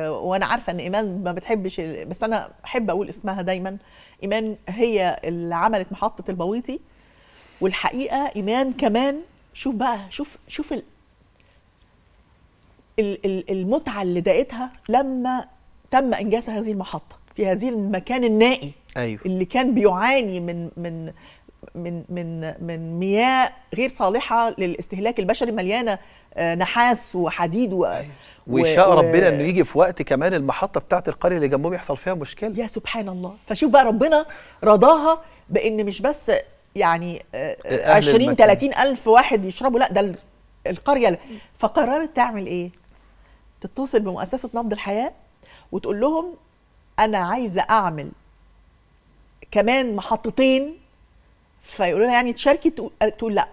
آه، وانا عارفه ان ايمان ما بتحبش بس انا احب اقول اسمها دايما ايمان هي اللي عملت محطه البويتي والحقيقه ايمان كمان شوف بقى شوف شوف ال ال المتعه اللي دقتها لما تم انجاز هذه المحطه في هذه المكان النائي أيوه. اللي كان بيعاني من من من من من مياه غير صالحه للاستهلاك البشري مليانه آه، نحاس وحديد و وشاء أيوة. و... ربنا انه يجي في وقت كمان المحطه بتاعت القريه اللي جنبهم يحصل فيها مشكله يا سبحان الله فشوف بقى ربنا رضاها بان مش بس يعني 20 آه، 30 الف واحد يشربوا لا ده القريه فقررت تعمل ايه تتصل بمؤسسه نبض الحياه وتقول لهم انا عايزه اعمل كمان محطتين فيقولوا لها يعني تشاركي تقول لا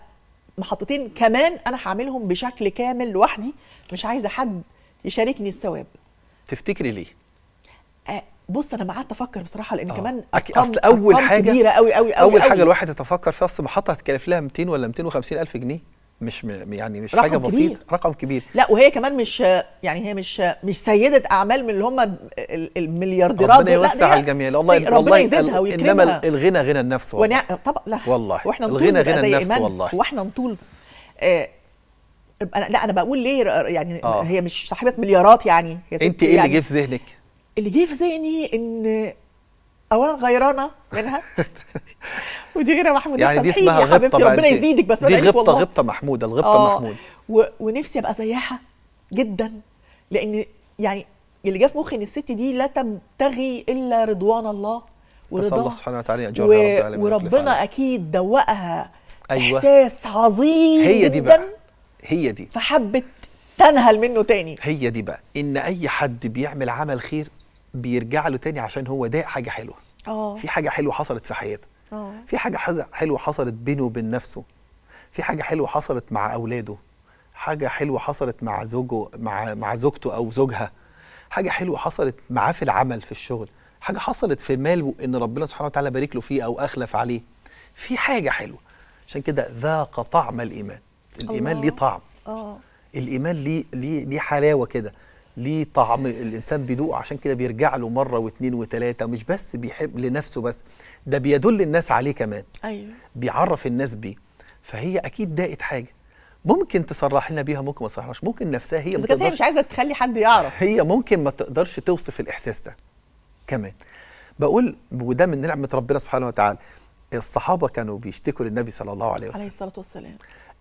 محطتين كمان انا هعملهم بشكل كامل لوحدي مش عايزه حد يشاركني الثواب تفتكري ليه آه، بص انا ما قعدت افكر بصراحه لان آه. كمان أك... اصل اول حاجه كبيره قوي قوي قوي اول أوي. حاجه الواحد يتفكر فيها اصل محطه هتكلف لها 200 ولا 250 الف جنيه مش يعني مش رقم حاجه بسيطه كبير. رقم كبير لا وهي كمان مش يعني هي مش مش سيده اعمال من اللي هم المليارديرات ربنا يوسع على الجميع والله ربنا والله يزيدها ويكرمها انما الغنى غنى النفس والله ونع... طبعا لا والله واحنا الغنى غنى النفس إيمان. والله واحنا نطول آه لا انا بقول ليه يعني آه. هي مش صاحبه مليارات يعني هي انت ايه يعني اللي جه في ذهنك اللي جه في ذهني ان اولا غيرانه منها [LAUGHS] ودي غيره محمود يعني دي اسمها يا حبيبتي ربنا يزيدك بس دي غبطه والله. غبطه محموده الغبطه آه محمود و... ونفسي ابقى زيها جدا لان يعني اللي جه في مخي ان الست دي لا تبتغي الا رضوان الله ورضا الله سبحانه وتعالى اجرها و... رب العالمين وربنا اكيد دوقها أيوة. احساس عظيم هي دي جدا بقى. هي دي فحبت تنهل منه تاني هي دي بقى ان اي حد بيعمل عمل خير بيرجع له تاني عشان هو ده حاجه حلوه اه في حاجه حلوه حصلت في حياته اه في حاجه حلوه حصلت بينه وبين نفسه في حاجه حلوه حصلت مع اولاده حاجه حلوه حصلت مع زوجه مع مع زوجته او زوجها حاجه حلوه حصلت معاه في العمل في الشغل حاجه حصلت في ماله ان ربنا سبحانه وتعالى بارك له فيه او اخلف عليه في حاجه حلوه عشان كده ذاق طعم الايمان الايمان ليه طعم اه الايمان ليه ليه ليه حلاوه كده ليه طعم الانسان بيدوقه عشان كده بيرجع له مره واثنين وثلاثه مش بس بيحب لنفسه بس ده بيدل الناس عليه كمان ايوه بيعرف الناس بيه فهي اكيد ضاقت حاجه ممكن تصرح لنا بيها ممكن ما تصرحش ممكن نفسها هي بس هي مش عايزه تخلي حد يعرف هي ممكن ما تقدرش توصف الاحساس ده كمان بقول وده من نعمه ربنا سبحانه وتعالى الصحابه كانوا بيشتكوا للنبي صلى الله عليه وسلم عليه الصلاه والسلام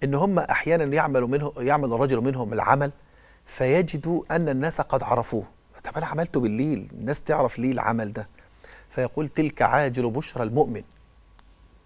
ان هم احيانا يعملوا منه يعمل الرجل منهم العمل فيجد أن الناس قد عرفوه طب أنا عملته بالليل الناس تعرف ليه العمل ده فيقول تلك عاجل بشرى المؤمن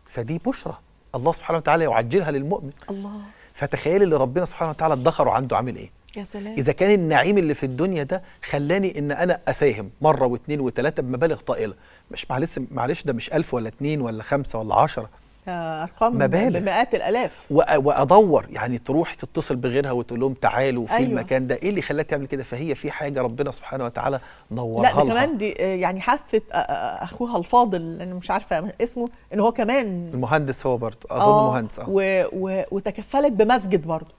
فدي بشرى الله سبحانه وتعالى يعجلها للمؤمن الله فتخيل اللي ربنا سبحانه وتعالى ادخره عنده عامل ايه يا سلام. اذا كان النعيم اللي في الدنيا ده خلاني ان انا اساهم مره واثنين وثلاثه بمبالغ طائله مش معلش معلش ده مش ألف ولا اثنين ولا خمسة ولا عشرة ارقام مبالغ بمئات الالاف وادور يعني تروح تتصل بغيرها وتقول لهم تعالوا في أيوة. المكان ده ايه اللي خلاها تعمل كده فهي في حاجه ربنا سبحانه وتعالى نورها لا كمان دي يعني حثت اخوها الفاضل انا مش عارفه اسمه ان هو كمان المهندس هو برضه اظن آه مهندس اه و و وتكفلت بمسجد برضه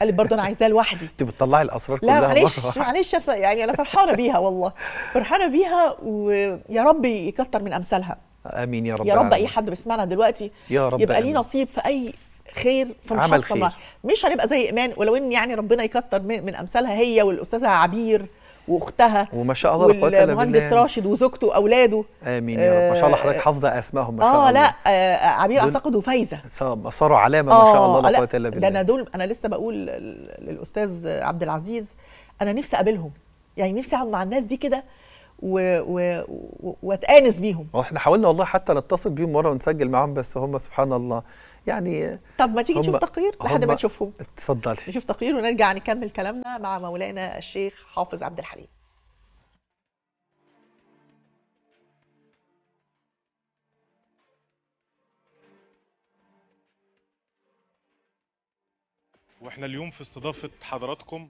قالت برضه انا عايزاه لوحدي [LAUGHS] انت بتطلعي الاسرار كلها لا معلش [LAUGHS] معلش يعني انا فرحانه بيها والله فرحانه بيها ويا رب يكتر من امثالها امين يا رب يا رب اي حد بيسمعنا دلوقتي يا رب يبقى ليه نصيب في اي خير في عمل خير. مش هنبقى زي ايمان ولو ان يعني ربنا يكتر من, امثالها هي والاستاذه عبير واختها وما شاء الله لا قوه الا والمهندس راشد وزوجته واولاده امين يا رب ما شاء الله آه، حضرتك حافظه اسمائهم ما شاء آه، الله اه لا آه عبير اعتقد وفايزه صاروا علامه آه ما شاء آه، الله لا قوه الا بالله ده انا دول انا لسه بقول للاستاذ عبد العزيز انا نفسي اقابلهم يعني نفسي اقعد مع الناس دي كده و... و... واتانس بيهم احنا حاولنا والله حتى نتصل بيهم مره ونسجل معاهم بس هم سبحان الله يعني طب ما تيجي نشوف تقرير لحد ما تشوفهم اتفضلي نشوف تقرير ونرجع نكمل كلامنا مع مولانا الشيخ حافظ عبد الحليم واحنا اليوم في استضافه حضراتكم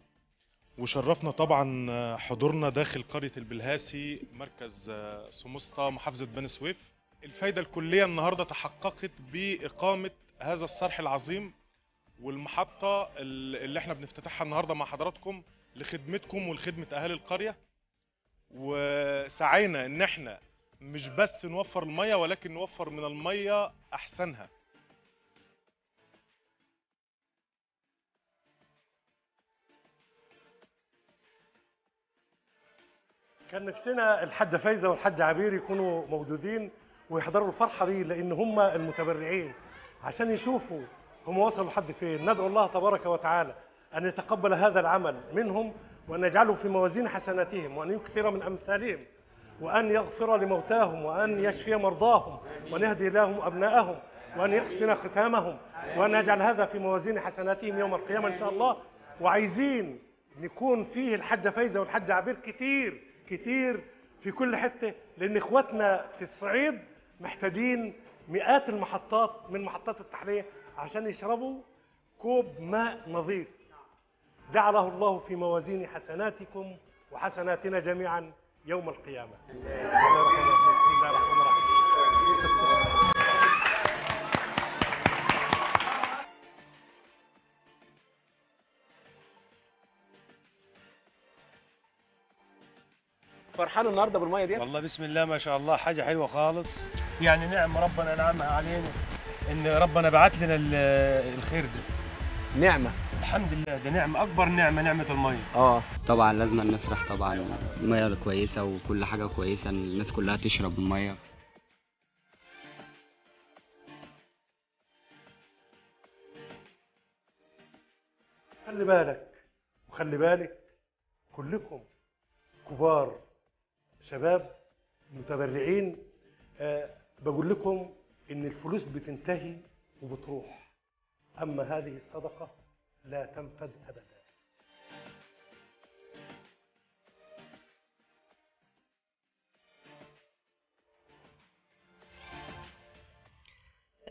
وشرفنا طبعا آه، حضورنا داخل قرية البلهاسي مركز آه، سموسطة محافظة بني سويف الفايدة الكلية النهاردة تحققت بإقامة هذا الصرح العظيم والمحطة اللي احنا بنفتتحها النهاردة مع حضراتكم لخدمتكم ولخدمة أهالي القرية وسعينا إن احنا مش بس نوفر المية ولكن نوفر من المية أحسنها كان نفسنا الحاجه فايزه والحاج عبير يكونوا موجودين ويحضروا الفرحه دي لان هم المتبرعين عشان يشوفوا هم وصلوا لحد فين ندعو الله تبارك وتعالى ان يتقبل هذا العمل منهم وان يجعله في موازين حسناتهم وان يكثر من امثالهم وان يغفر لموتاهم وان يشفي مرضاهم وان يهدي لهم ابناءهم وان يحسن ختامهم وان يجعل هذا في موازين حسناتهم يوم القيامه ان شاء الله وعايزين نكون فيه الحاجه فايزه والحاجه عبير كتير كتير في كل حته لان اخواتنا في الصعيد محتاجين مئات المحطات من محطات التحليه عشان يشربوا كوب ماء نظيف جعله الله في موازين حسناتكم وحسناتنا جميعا يوم القيامه فرحان النهارده بالميه دي والله بسم الله ما شاء الله حاجه حلوه خالص يعني نعم ربنا انعمها علينا ان ربنا بعت لنا الخير ده نعمه الحمد لله ده نعمه اكبر نعمه نعمه الميه اه طبعا لازم نفرح طبعا الميه كويسه وكل حاجه كويسه الناس كلها تشرب الميه خلي بالك وخلي بالك كلكم كبار شباب متبرعين آه، بقول لكم ان الفلوس بتنتهي وبتروح اما هذه الصدقه لا تنفد ابدا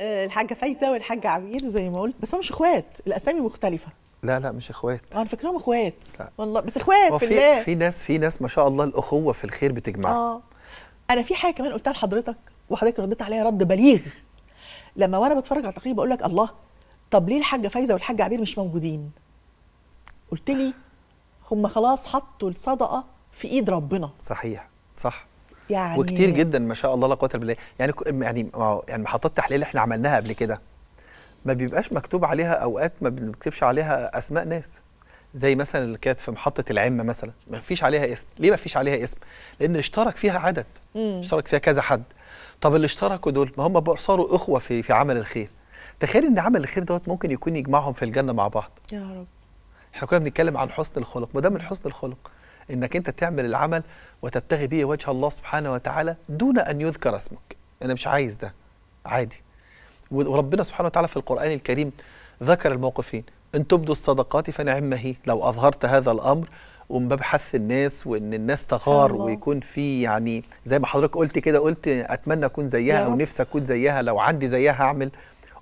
آه، الحاجه فايزه والحاجه عميد زي ما قلت بس هم مش اخوات الاسامي مختلفه لا لا مش اخوات آه، انا فاكرهم اخوات لا. والله بس اخوات في الله في ناس في ناس ما شاء الله الاخوه في الخير بتجمعهم اه انا في حاجه كمان قلتها لحضرتك وحضرتك رديت عليها رد بليغ لما وانا بتفرج على التقرير بقول لك الله طب ليه الحاجه فايزه والحاج عبير مش موجودين قلت لي هم خلاص حطوا الصدقه في ايد ربنا صحيح صح يعني وكتير جدا ما شاء الله لا قوه الا بالله يعني يعني يعني محطات تحليل احنا عملناها قبل كده ما بيبقاش مكتوب عليها اوقات ما بنكتبش عليها اسماء ناس زي مثلا اللي كانت في محطه العمه مثلا ما فيش عليها اسم ليه ما فيش عليها اسم لان اشترك فيها عدد مم. اشترك فيها كذا حد طب اللي اشتركوا دول ما هم صاروا اخوه في في عمل الخير تخيل ان عمل الخير دوت ممكن يكون يجمعهم في الجنه مع بعض يا رب احنا كنا بنتكلم عن حسن الخلق ما ده من حسن الخلق انك انت تعمل العمل وتبتغي به وجه الله سبحانه وتعالى دون ان يذكر اسمك انا مش عايز ده عادي وربنا سبحانه وتعالى في القرآن الكريم ذكر الموقفين إن تبدوا الصدقات فنعم هي لو أظهرت هذا الأمر ومن باب حث الناس وان الناس تغار ويكون في يعني زي ما حضرتك قلت كده قلت اتمنى اكون زيها او نفسي اكون زيها لو عندي زيها اعمل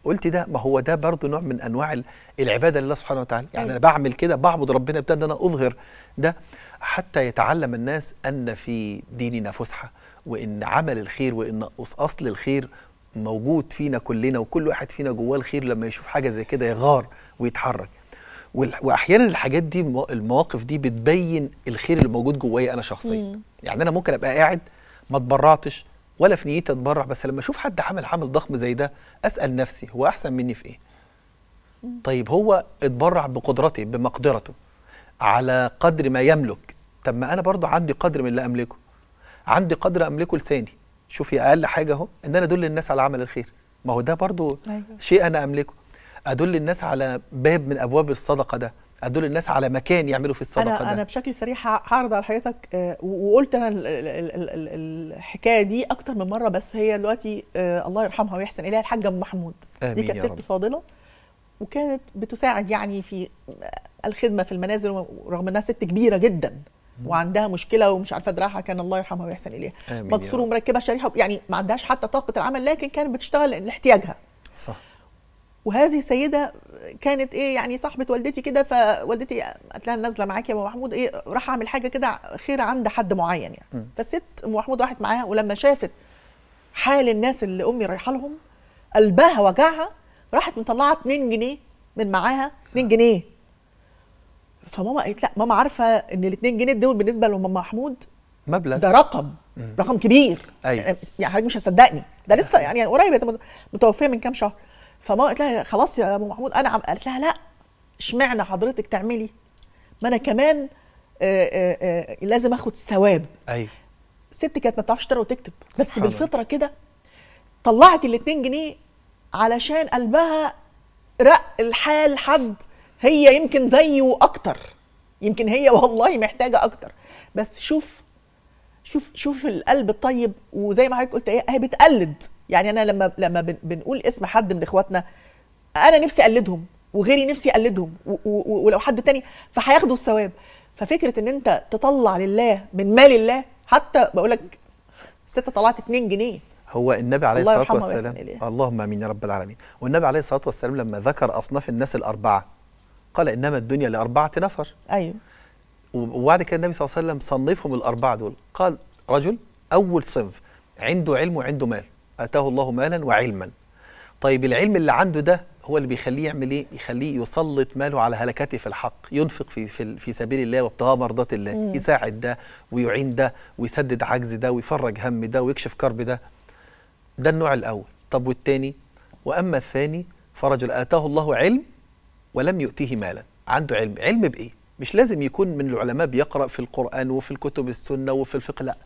قلت ده ما هو ده برضو نوع من انواع العباده لله سبحانه وتعالى يعني انا أيوة. بعمل كده بعبد ربنا ابتدى ان انا اظهر ده حتى يتعلم الناس ان في ديننا فسحه وان عمل الخير وان اصل الخير موجود فينا كلنا وكل واحد فينا جواه الخير لما يشوف حاجه زي كده يغار ويتحرك واحيانا الحاجات دي المواقف دي بتبين الخير اللي موجود جوايا انا شخصيا يعني انا ممكن ابقى قاعد ما اتبرعتش ولا في نيتي اتبرع بس لما اشوف حد عمل عمل ضخم زي ده اسال نفسي هو احسن مني في ايه طيب هو اتبرع بقدرته بمقدرته على قدر ما يملك طب ما انا برضه عندي قدر من اللي املكه عندي قدر املكه لساني شوفي اقل حاجه اهو ان انا ادل الناس على عمل الخير ما هو ده برضو أيوة. شيء انا املكه ادل الناس على باب من ابواب الصدقه ده ادل الناس على مكان يعملوا في الصدقه أنا ده انا بشكل سريع هعرض على حضرتك آه، وقلت انا الحكايه دي اكتر من مره بس هي دلوقتي آه، الله يرحمها ويحسن اليها الحاجه ام محمود دي كانت ست فاضله وكانت بتساعد يعني في الخدمه في المنازل رغم انها ست كبيره جدا وعندها مشكله ومش عارفه دراعها كان الله يرحمها ويحسن اليها مكسور ومركبه شريحه يعني ما عندهاش حتى طاقه العمل لكن كانت بتشتغل لاحتياجها صح وهذه السيده كانت ايه يعني صاحبه والدتي كده فوالدتي قالت لها نازله معاك يا ابو محمود ايه راح اعمل حاجه كده خير عند حد معين يعني م. فالست ام محمود راحت معاها ولما شافت حال الناس اللي امي رايحه لهم قلبها وجعها راحت مطلعه 2 جنيه من معاها 2 آه. جنيه فماما قالت لا ماما عارفه ان ال 2 جنيه دول بالنسبه لماما محمود مبلغ ده رقم مم. رقم كبير ايوه يعني, يعني حضرتك مش هتصدقني ده لسه أيوة. يعني, يعني, قريب متوفيه من كام شهر فماما قالت لها خلاص يا ام محمود انا عم قالت لها لا اشمعنى حضرتك تعملي ما انا كمان آآ آه، آآ آه، آه، لازم اخد ثواب ايوه الست كانت ما بتعرفش تقرا وتكتب بس بالفطره كده طلعت ال 2 جنيه علشان قلبها رق الحال حد هي يمكن زيه واكتر يمكن هي والله محتاجه اكتر بس شوف شوف شوف القلب الطيب وزي ما حضرتك قلت ايه هي بتقلد يعني انا لما لما بنقول اسم حد من اخواتنا انا نفسي اقلدهم وغيري نفسي اقلدهم ولو حد تاني فهياخدوا الثواب ففكره ان انت تطلع لله من مال الله حتى بقول لك الست طلعت 2 جنيه هو النبي عليه الصلاه والسلام اللهم امين يا رب العالمين والنبي عليه الصلاه والسلام لما ذكر اصناف الناس الاربعه قال انما الدنيا لاربعه نفر ايوه وبعد كده النبي صلى الله عليه وسلم صنفهم الاربعه دول قال رجل اول صنف عنده علم وعنده مال اتاه الله مالا وعلما طيب العلم اللي عنده ده هو اللي بيخليه يعمل ايه يخليه يسلط ماله على هلكته في الحق ينفق في في, في سبيل الله وابتغاء مرضات الله مم. يساعد ده ويعين ده ويسدد عجز ده ويفرج هم ده ويكشف كرب ده ده النوع الاول طب والثاني واما الثاني فرجل اتاه الله علم ولم يؤتيه مالا عنده علم علم بايه مش لازم يكون من العلماء بيقرا في القران وفي الكتب السنه وفي الفقه لا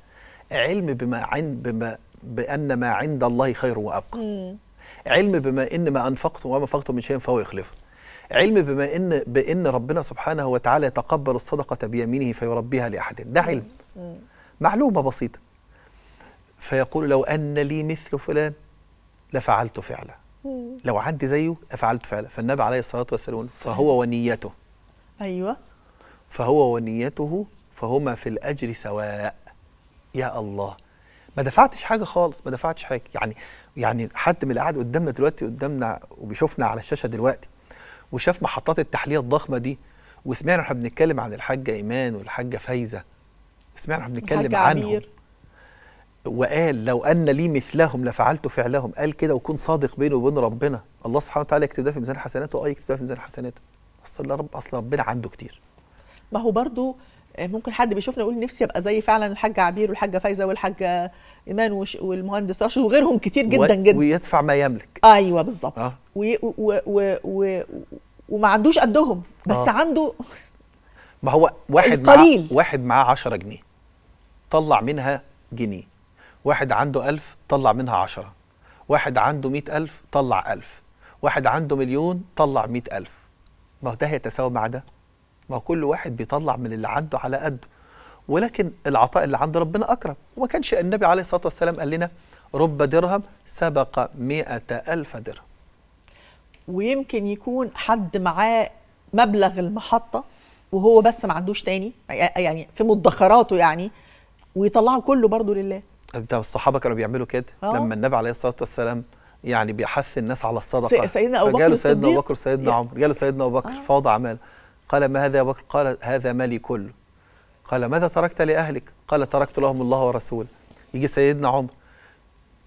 علم بما عند بما بان ما عند الله خير وابقى علم بما ان ما انفقتم وما انفقتم من شيء فهو يخلفه علم بما ان بان ربنا سبحانه وتعالى يتقبل الصدقه بيمينه فيربيها لاحد ده علم معلومه بسيطه فيقول لو ان لي مثل فلان لفعلت فعله لو حد زيه أفعلت فعلا فالنبي عليه الصلاه والسلام فهو ونيته ايوه فهو ونيته فهما في الاجر سواء يا الله ما دفعتش حاجه خالص ما دفعتش حاجه يعني يعني حد من اللي قاعد قدامنا دلوقتي قدامنا وبيشوفنا على الشاشه دلوقتي وشاف محطات التحليه الضخمه دي وسمعنا احنا بنتكلم عن الحاجه ايمان والحاجه فايزه سمعنا احنا بنتكلم عنهم وقال لو أن لي مثلهم لفعلت فعلهم قال كده وكون صادق بينه وبين ربنا الله سبحانه وتعالى يكتب ده في ميزان حسناته اه يكتب ده في ميزان حسناته اصل رب اصل ربنا عنده كتير ما هو برضو آه، ممكن حد بيشوفنا يقول نفسي ابقى زي فعلا الحاج عبير والحاجه فايزه والحاجه ايمان والمهندس راشد وغيرهم كتير جدا جدا ويدفع ما يملك ايوه بالظبط آه. و... و... و... و... وما عندوش قدهم بس آه. عنده ما هو واحد القليل. مع واحد معاه 10 جنيه طلع منها جنيه واحد عنده ألف طلع منها عشرة واحد عنده مئة ألف طلع ألف واحد عنده مليون طلع مئة ألف ما هو ده يتساوى مع ده ما هو كل واحد بيطلع من اللي عنده على قده ولكن العطاء اللي عند ربنا أكرم وما كانش النبي عليه الصلاة والسلام قال لنا رب درهم سبق مئة ألف درهم ويمكن يكون حد معاه مبلغ المحطة وهو بس ما عندوش تاني يعني في مدخراته يعني ويطلعه كله برضه لله انت الصحابه كانوا بيعملوا كده أوه. لما النبي عليه الصلاه والسلام يعني بيحث الناس على الصدقه سيدنا ابو بكر سيدنا ابو بكر سيدنا عمر جاله سيدنا ابو بكر آه. فوضى عمال قال ما هذا يا بكر قال هذا مالي كله قال ماذا تركت لاهلك قال تركت لهم الله ورسوله يجي سيدنا عمر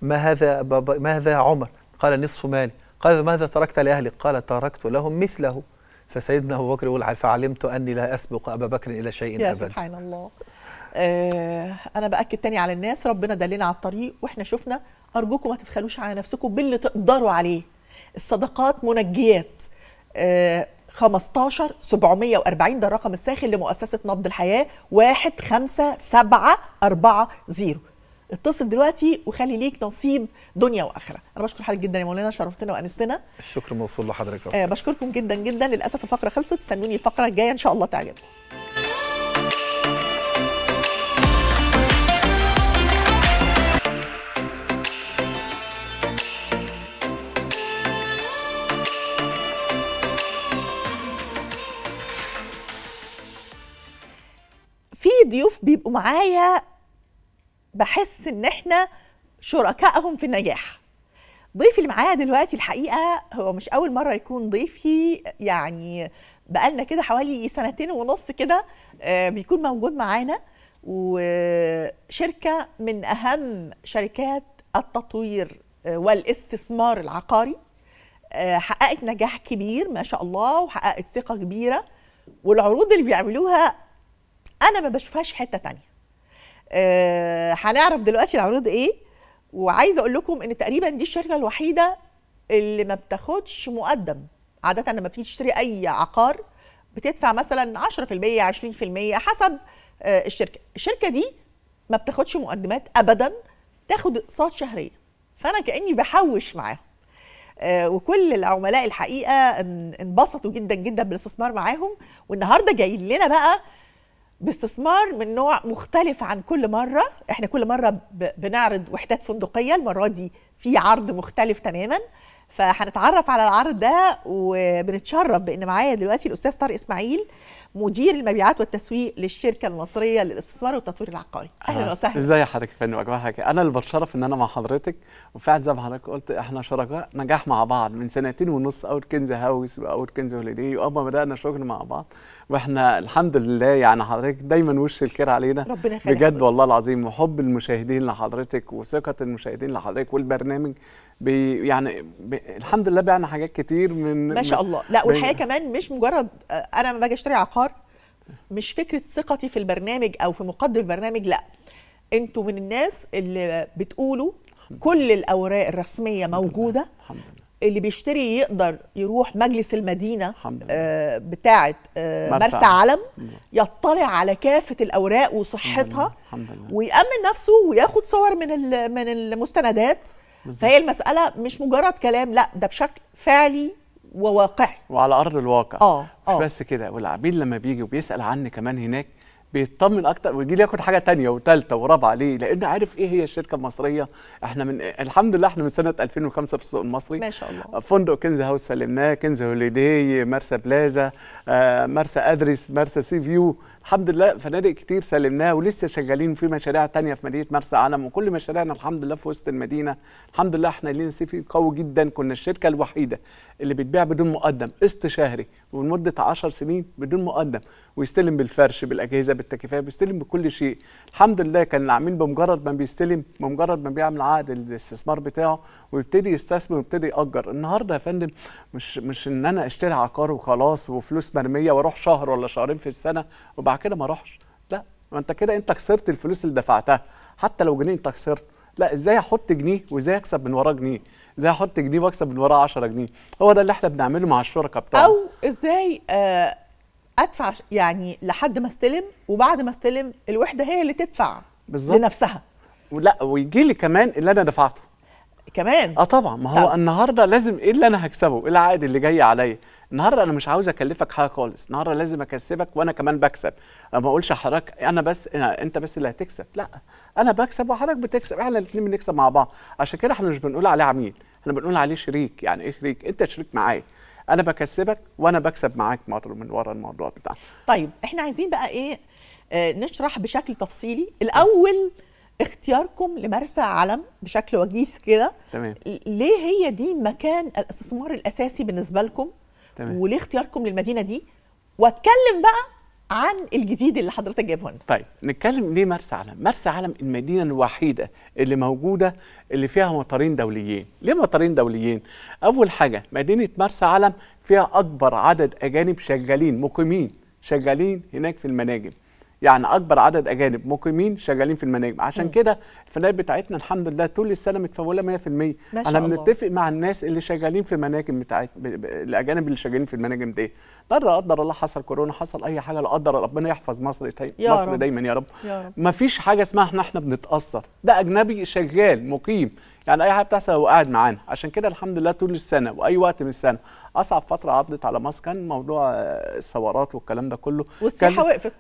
ما هذا بابا ما هذا عمر قال نصف مالي قال ماذا تركت لاهلك قال تركت لهم مثله فسيدنا ابو بكر يقول فعلمت اني لا اسبق ابا بكر الى شيء يا ابدا سبحان الله آه، انا باكد تاني على الناس ربنا دلنا على الطريق واحنا شفنا ارجوكم ما تبخلوش على نفسكم باللي تقدروا عليه الصدقات منجيات 15 آه، 740 ده الرقم الساخن لمؤسسه نبض الحياه 0 اتصل دلوقتي وخلي ليك نصيب دنيا واخره انا بشكر حضرتك جدا يا مولانا شرفتنا وانستنا الشكر موصول لحضرتك آه بشكركم جدا جدا للاسف الفقره خلصت استنوني الفقره الجايه ان شاء الله تعجبكم ضيوف بيبقوا معايا بحس ان احنا شركائهم في النجاح ضيفي اللي معايا دلوقتي الحقيقه هو مش اول مره يكون ضيفي يعني بقالنا كده حوالي سنتين ونص كده آه، بيكون موجود معانا وشركه من اهم شركات التطوير آه، والاستثمار العقاري آه، حققت نجاح كبير ما شاء الله وحققت ثقه كبيره والعروض اللي بيعملوها انا ما بشوفهاش في حته تانية أه هنعرف دلوقتي العروض ايه وعايزه اقول لكم ان تقريبا دي الشركه الوحيده اللي ما بتاخدش مقدم عاده لما بتيجي تشتري اي عقار بتدفع مثلا 10% 20% حسب أه الشركه الشركه دي ما بتاخدش مقدمات ابدا تاخد اقساط شهريه فانا كاني بحوش معاهم أه وكل العملاء الحقيقه انبسطوا جدا جدا بالاستثمار معاهم والنهارده جايين لنا بقى باستثمار من نوع مختلف عن كل مرة احنا كل مرة بنعرض وحدات فندقية المرة دي في عرض مختلف تماما فهنتعرف على العرض ده وبنتشرف بان معايا دلوقتي الاستاذ طارق اسماعيل مدير المبيعات والتسويق للشركه المصريه للاستثمار والتطوير العقاري اهلا وسهلا ازي حضرتك يا فندم اجمعك انا اللي بتشرف ان انا مع حضرتك وفعلا زي ما حضرتك قلت احنا شركاء نجاح مع بعض من سنتين ونص اول كنز هاوس واول كنز هوليدي واول ما بدانا شغل مع بعض واحنا الحمد لله يعني حضرتك دايما وش الخير علينا ربنا يخليك بجد والله العظيم وحب المشاهدين لحضرتك وثقه المشاهدين لحضرتك والبرنامج بي يعني بي الحمد لله بعنا حاجات كتير من ما شاء الله لا والحقيقه كمان مش مجرد آه، انا لما باجي اشتري عقار مش فكره ثقتي في البرنامج او في مقدم البرنامج لا انتوا من الناس اللي بتقولوا كل الاوراق الرسميه موجوده الحمد لله. اللي بيشتري يقدر يروح مجلس المدينه الحمد آه بتاعه آه مرسى علم يطلع على كافه الاوراق وصحتها الحمد لله. ويامن نفسه وياخد صور من من المستندات بالزبط. فهي المساله مش مجرد كلام لا ده بشكل فعلي وواقعي وعلى ارض الواقع اه, آه. مش بس كده والعميل لما بيجي وبيسال عني كمان هناك بيطمن اكتر ويجي لي ياخد حاجه تانية وثالثه ورابعه ليه؟ لانه عارف ايه هي الشركه المصريه احنا من الحمد لله احنا من سنه 2005 في السوق المصري ما شاء الله فندق كنز هاوس سلمناه كنز هوليدي مرسى بلازا آه، مرسى ادريس، مرسى سي فيو الحمد لله فنادق كتير سلمناها ولسه شغالين في مشاريع تانية في مدينه مرسى علم وكل مشاريعنا الحمد لله في وسط المدينه الحمد لله احنا لينا سيفي قوي جدا كنا الشركه الوحيده اللي بتبيع بدون مقدم قسط شهري ولمده 10 سنين بدون مقدم ويستلم بالفرش بالاجهزه بالتكييفات بيستلم بكل شيء الحمد لله كان العميل بمجرد ما بيستلم بمجرد ما بيعمل عقد الاستثمار بتاعه ويبتدي يستثمر ويبتدي ياجر النهارده يا فندم مش مش ان انا اشتري عقار وخلاص وفلوس مرميه واروح شهر ولا شهرين في السنه وبعد وبعد كده ما اروحش لا ما انت كده انت خسرت الفلوس اللي دفعتها حتى لو جنيه انت خسرت لا ازاي احط جنيه وازاي اكسب من وراه جنيه ازاي احط جنيه واكسب من وراه 10 جنيه هو ده اللي احنا بنعمله مع الشركاء بتاعنا او ازاي آه، ادفع يعني لحد ما استلم وبعد ما استلم الوحده هي اللي تدفع بالزبط. لنفسها ولا ويجي لي كمان اللي انا دفعته كمان اه طبعا ما هو طبعا. النهارده لازم ايه اللي انا هكسبه ايه العائد اللي جاي عليا النهارده انا مش عاوز اكلفك حاجه خالص النهارده لازم اكسبك وانا كمان بكسب انا ما اقولش حضرتك انا بس أنا انت بس اللي هتكسب لا انا بكسب وحضرتك بتكسب احنا الاثنين بنكسب مع بعض عشان كده احنا مش بنقول عليه عميل احنا بنقول عليه شريك يعني ايه شريك انت شريك معايا انا بكسبك وانا بكسب معاك مره من ورا الموضوع بتاعنا طيب احنا عايزين بقى ايه آه نشرح بشكل تفصيلي الاول اختياركم لمرسى علم بشكل وجيز كده تمام ليه هي دي مكان الاستثمار الاساسي بالنسبه لكم تمام. وليه اختياركم للمدينه دي واتكلم بقى عن الجديد اللي حضرتك جايبه لنا طيب نتكلم ليه مرسى علم مرسى علم المدينه الوحيده اللي موجوده اللي فيها مطارين دوليين ليه مطارين دوليين اول حاجه مدينه مرسى علم فيها اكبر عدد اجانب شغالين مقيمين شغالين هناك في المناجم يعني اكبر عدد اجانب مقيمين شغالين في المناجم عشان كده الفنادق بتاعتنا الحمد لله طول السنه متفوله 100% احنا بنتفق مع الناس اللي شغالين في المناجم بتاعت الاجانب اللي شغالين في المناجم دي ده لا قدر الله حصل كورونا حصل اي حاجه لا قدر ربنا يحفظ مصر يا مصر رب. دايما يا رب, يا رب. مفيش حاجه اسمها احنا احنا بنتاثر ده اجنبي شغال مقيم يعني اي حاجه بتحصل هو قاعد معانا عشان كده الحمد لله طول السنه واي وقت من السنه اصعب فتره عدت على مصر كان موضوع الثورات والكلام ده كله والسياحه كان... وقفت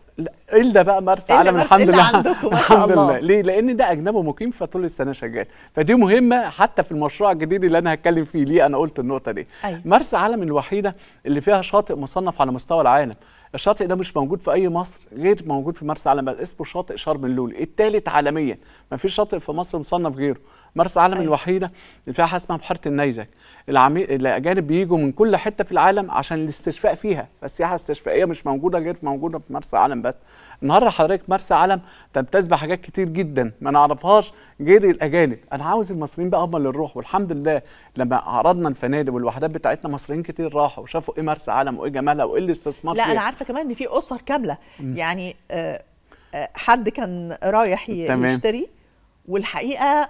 الا بقى مرسى علم الحمد لله الحمد لله ليه لان ده اجنبي مقيم فطول السنه شغال فدي مهمه حتى في المشروع الجديد اللي انا هتكلم فيه ليه انا قلت النقطه دي أيوة. مرسى علم الوحيده اللي فيها شاطئ مصنف على مستوى العالم الشاطئ ده مش موجود في اي مصر غير موجود في مرسى علم اسمه شاطئ شرم اللول الثالث عالميا ما فيش شاطئ في مصر مصنف غيره مرسى علم أيوة. الوحيده اللي فيها حاجه اسمها بحيره النيزك العمي... الاجانب بيجوا من كل حته في العالم عشان الاستشفاء فيها فالسياحه الاستشفائيه مش موجوده غير موجوده في مرسى علم بس النهارده حضرتك مرسى علم تمتاز بحاجات كتير جدا ما نعرفهاش غير الاجانب انا عاوز المصريين بقى هم اللي نروح والحمد لله لما عرضنا الفنادق والوحدات بتاعتنا مصريين كتير راحوا وشافوا ايه مرسى علم وايه جمالها وايه الاستثمار لا فيها. انا عارفه كمان ان في اسر كامله م. يعني آه، آه، حد كان رايح يشتري والحقيقه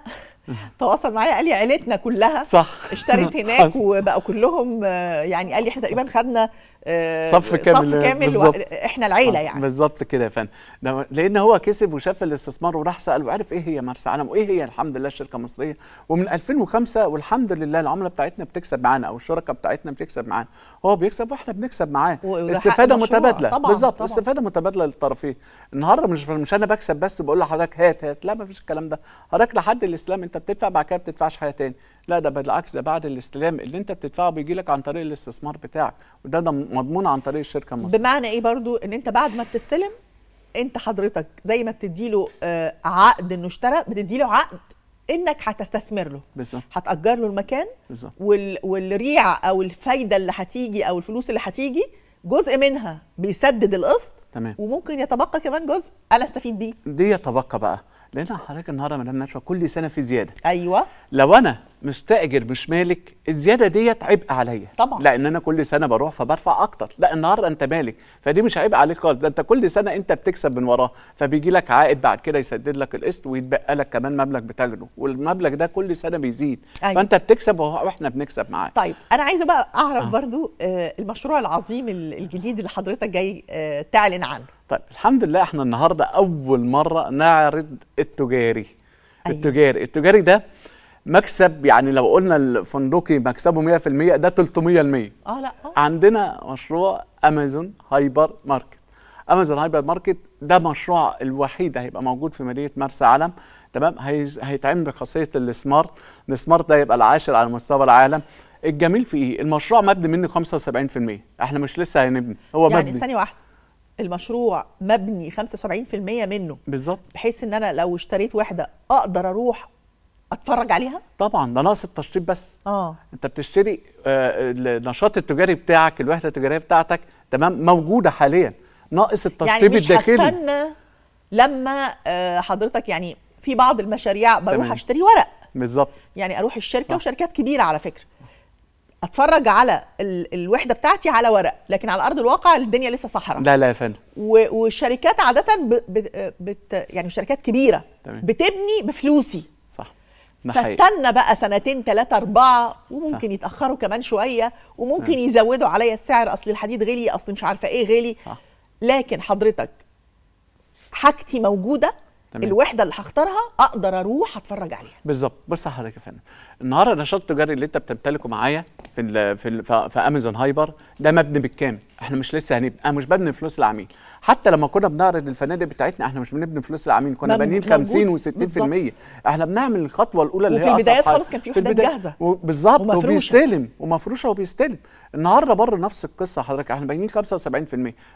تواصل معايا قال لي عيلتنا كلها صح اشترت [LAUGHS] هناك وبقوا كلهم آه، يعني قال لي احنا تقريبا خدنا آه، صف كامل صف كامل و... احنا العيله آه، يعني بالظبط كده يا فندم لان هو كسب وشاف الاستثمار وراح سال وعرف ايه هي مرسى علم وايه هي الحمد لله الشركه المصريه ومن 2005 والحمد لله العمله بتاعتنا بتكسب معانا او الشركه بتاعتنا بتكسب معانا هو بيكسب واحنا بنكسب معاه استفاده متبادله بالظبط استفاده متبادله للطرفين النهارده مش مش انا بكسب بس بقول لحضرتك هات هات لا ما فيش الكلام ده حضرتك لحد الاسلام انت بتدفع بعد كده ما بتدفعش حاجه تاني لا ده بالعكس ده بعد الاستلام اللي انت بتدفعه بيجي لك عن طريق الاستثمار بتاعك وده ده مضمون عن طريق الشركه المصريه بمعنى ايه برضو ان انت بعد ما بتستلم انت حضرتك زي ما بتدي له آه، عقد انه اشترى بتدي له عقد انك هتستثمر له بالظبط هتاجر له المكان بالظبط وال... والريع او الفايده اللي هتيجي او الفلوس اللي هتيجي جزء منها بيسدد القسط تمام وممكن يتبقى كمان جزء انا استفيد بيه دي يتبقى بقى لان حضرتك النهارده مدام نشوى كل سنه في زياده ايوه لو انا مستاجر مش مالك الزياده ديت عبء عليا طبعا لان انا كل سنه بروح فبرفع اكتر لا النهارده انت مالك فدي مش عبء عليك خالص ده انت كل سنه انت بتكسب من وراه فبيجي لك عائد بعد كده يسدد لك القسط ويتبقى لك كمان مبلغ بتاجره والمبلغ ده كل سنه بيزيد أيوة. فانت بتكسب واحنا بنكسب معاك طيب انا عايزه بقى اعرف آه. برضو آه، المشروع العظيم الجديد اللي حضرتك جاي آه، تعلن عنه طيب الحمد لله احنا النهارده اول مره نعرض التجاري أيوة. التجاري التجاري ده مكسب يعني لو قلنا الفندقي مكسبه 100% ده 300% اه لا أوه. عندنا مشروع امازون هايبر ماركت امازون هايبر ماركت ده مشروع الوحيد هيبقى موجود في مدينه مرسى علم تمام هيتعمل بخاصيه السمارت السمارت ده يبقى العاشر على مستوى العالم الجميل في ايه المشروع مبني منه 75% احنا مش لسه هنبني هو يعني مبني يعني ثانيه واحده المشروع مبني 75% منه بالظبط بحيث ان انا لو اشتريت وحده اقدر اروح اتفرج عليها طبعا ده ناقص التشطيب بس اه انت بتشتري آه، النشاط التجاري بتاعك الوحده التجاريه بتاعتك تمام موجوده حاليا ناقص التشطيب الداخلي يعني مش هستنى لما آه، حضرتك يعني في بعض المشاريع بروح تمام. اشتري ورق بالظبط يعني اروح الشركه صح. وشركات كبيره على فكره اتفرج على ال... الوحده بتاعتي على ورق لكن على ارض الواقع الدنيا لسه صحراء لا لا يا فندم و... والشركات عاده ب... ب... بت... يعني شركات كبيره تمام. بتبني بفلوسي صح فاستنى بقى سنتين ثلاثة أربعة وممكن صح. يتأخروا كمان شوية وممكن نعم. يزودوا عليا السعر أصل الحديد غلي أصل مش عارفة إيه غلي صح. لكن حضرتك حاجتي موجودة تمام. الوحده اللي هختارها اقدر اروح اتفرج عليها بالظبط بص حضرتك يا فندم النهارده النشاط التجاري اللي انت بتمتلكه معايا في الـ في الـ في امازون هايبر ده مبني بالكامل احنا مش لسه هنبني انا مش ببني فلوس العميل حتى لما كنا بنعرض الفنادق بتاعتنا احنا مش بنبني فلوس العميل كنا بانيين 50 و60% احنا بنعمل الخطوه الاولى اللي هي في البدايات خالص كان في وحدات جاهزه بالظبط وبيستلم ومفروشه وبيستلم النهارده بره نفس القصه حضرتك احنا باينين 75%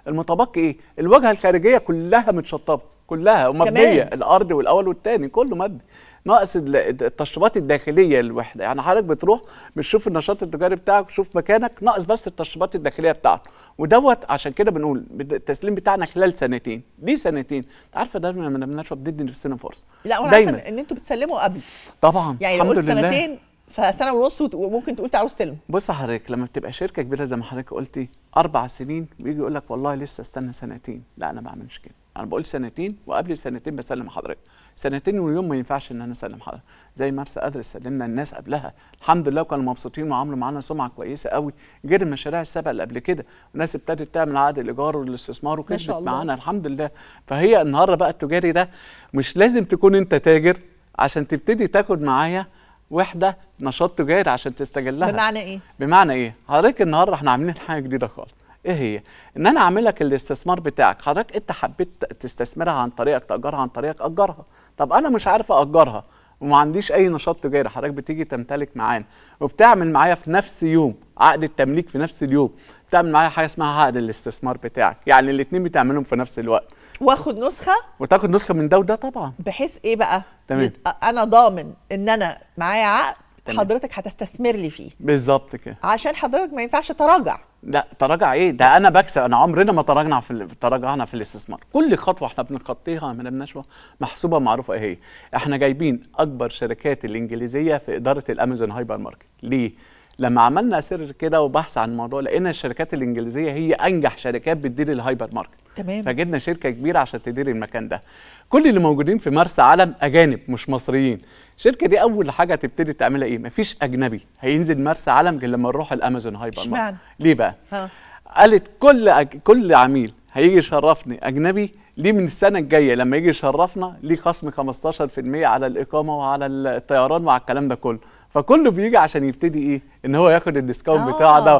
المتبقي ايه الواجهه الخارجيه كلها متشطبه كلها ومبنيه الارض والاول والثاني كله مبني ناقص التشطيبات الداخليه للوحده يعني حضرتك بتروح بتشوف النشاط التجاري بتاعك تشوف مكانك ناقص بس التشطيبات الداخليه بتاعته ودوت عشان كده بنقول التسليم بتاعنا خلال سنتين دي سنتين انت عارفه ده لما بنشرب بندي نفسنا فرصه لا وانا دايما ان انتوا بتسلموا قبل طبعا يعني الحمد لو قلت لله. سنتين فسنه ونص وممكن تقول تعالوا استلم بص حضرتك لما بتبقى شركه كبيره زي ما حضرتك قلتي اربع سنين ويجي يقول لك والله لسه استنى سنتين لا انا ما بعملش كده انا بقول سنتين وقبل السنتين بسلم حضرتك سنتين ويوم ما ينفعش ان انا اسلم حضرتك زي مرسى قدر سلمنا الناس قبلها الحمد لله وكانوا مبسوطين وعملوا معانا سمعه كويسه قوي غير المشاريع السابقه اللي قبل كده الناس ابتدت تعمل عقد الايجار والاستثمار وكسبت معانا الحمد لله فهي النهارده بقى التجاري ده مش لازم تكون انت تاجر عشان تبتدي تاخد معايا وحده نشاط تجاري عشان تستغلها بمعنى ايه بمعنى ايه حضرتك النهارده احنا عاملين حاجه جديده خالص ايه هي ان انا اعمل لك الاستثمار بتاعك حضرتك انت حبيت تستثمرها عن طريقك تاجرها عن طريقك اجرها طب انا مش عارف اجرها وما عنديش اي نشاط تجاري حضرتك بتيجي تمتلك معانا وبتعمل معايا في نفس يوم عقد التمليك في نفس اليوم بتعمل معايا حاجه اسمها عقد الاستثمار بتاعك يعني الاثنين بتعملهم في نفس الوقت واخد نسخه وتاخد نسخه من ده وده طبعا بحيث ايه بقى تمام انا ضامن ان انا معايا عقد تمام. حضرتك هتستثمر لي فيه بالظبط كده عشان حضرتك ما ينفعش تراجع لا تراجع ايه ده انا بكسب انا عمرنا ما تراجعنا في تراجعنا في الاستثمار كل خطوه احنا بنخطيها من النشوه محسوبه معروفه ايه هي احنا جايبين اكبر شركات الانجليزيه في اداره الامازون هايبر ماركت ليه لما عملنا سر كده وبحث عن الموضوع لقينا الشركات الانجليزيه هي انجح شركات بتدير الهايبر ماركت تمام فجبنا شركه كبيره عشان تدير المكان ده كل اللي موجودين في مرسى علم اجانب مش مصريين الشركه دي اول حاجه تبتدي تعملها ايه مفيش اجنبي هينزل مرسى علم غير لما نروح الامازون هايبر ماركت ليه بقى ها. قالت كل أج... كل عميل هيجي يشرفني اجنبي ليه من السنه الجايه لما يجي يشرفنا ليه خصم 15% على الاقامه وعلى الطيران وعلى الكلام ده كله فكله بيجي عشان يبتدي ايه ان هو ياخد الديسكاونت آه بتاعه ده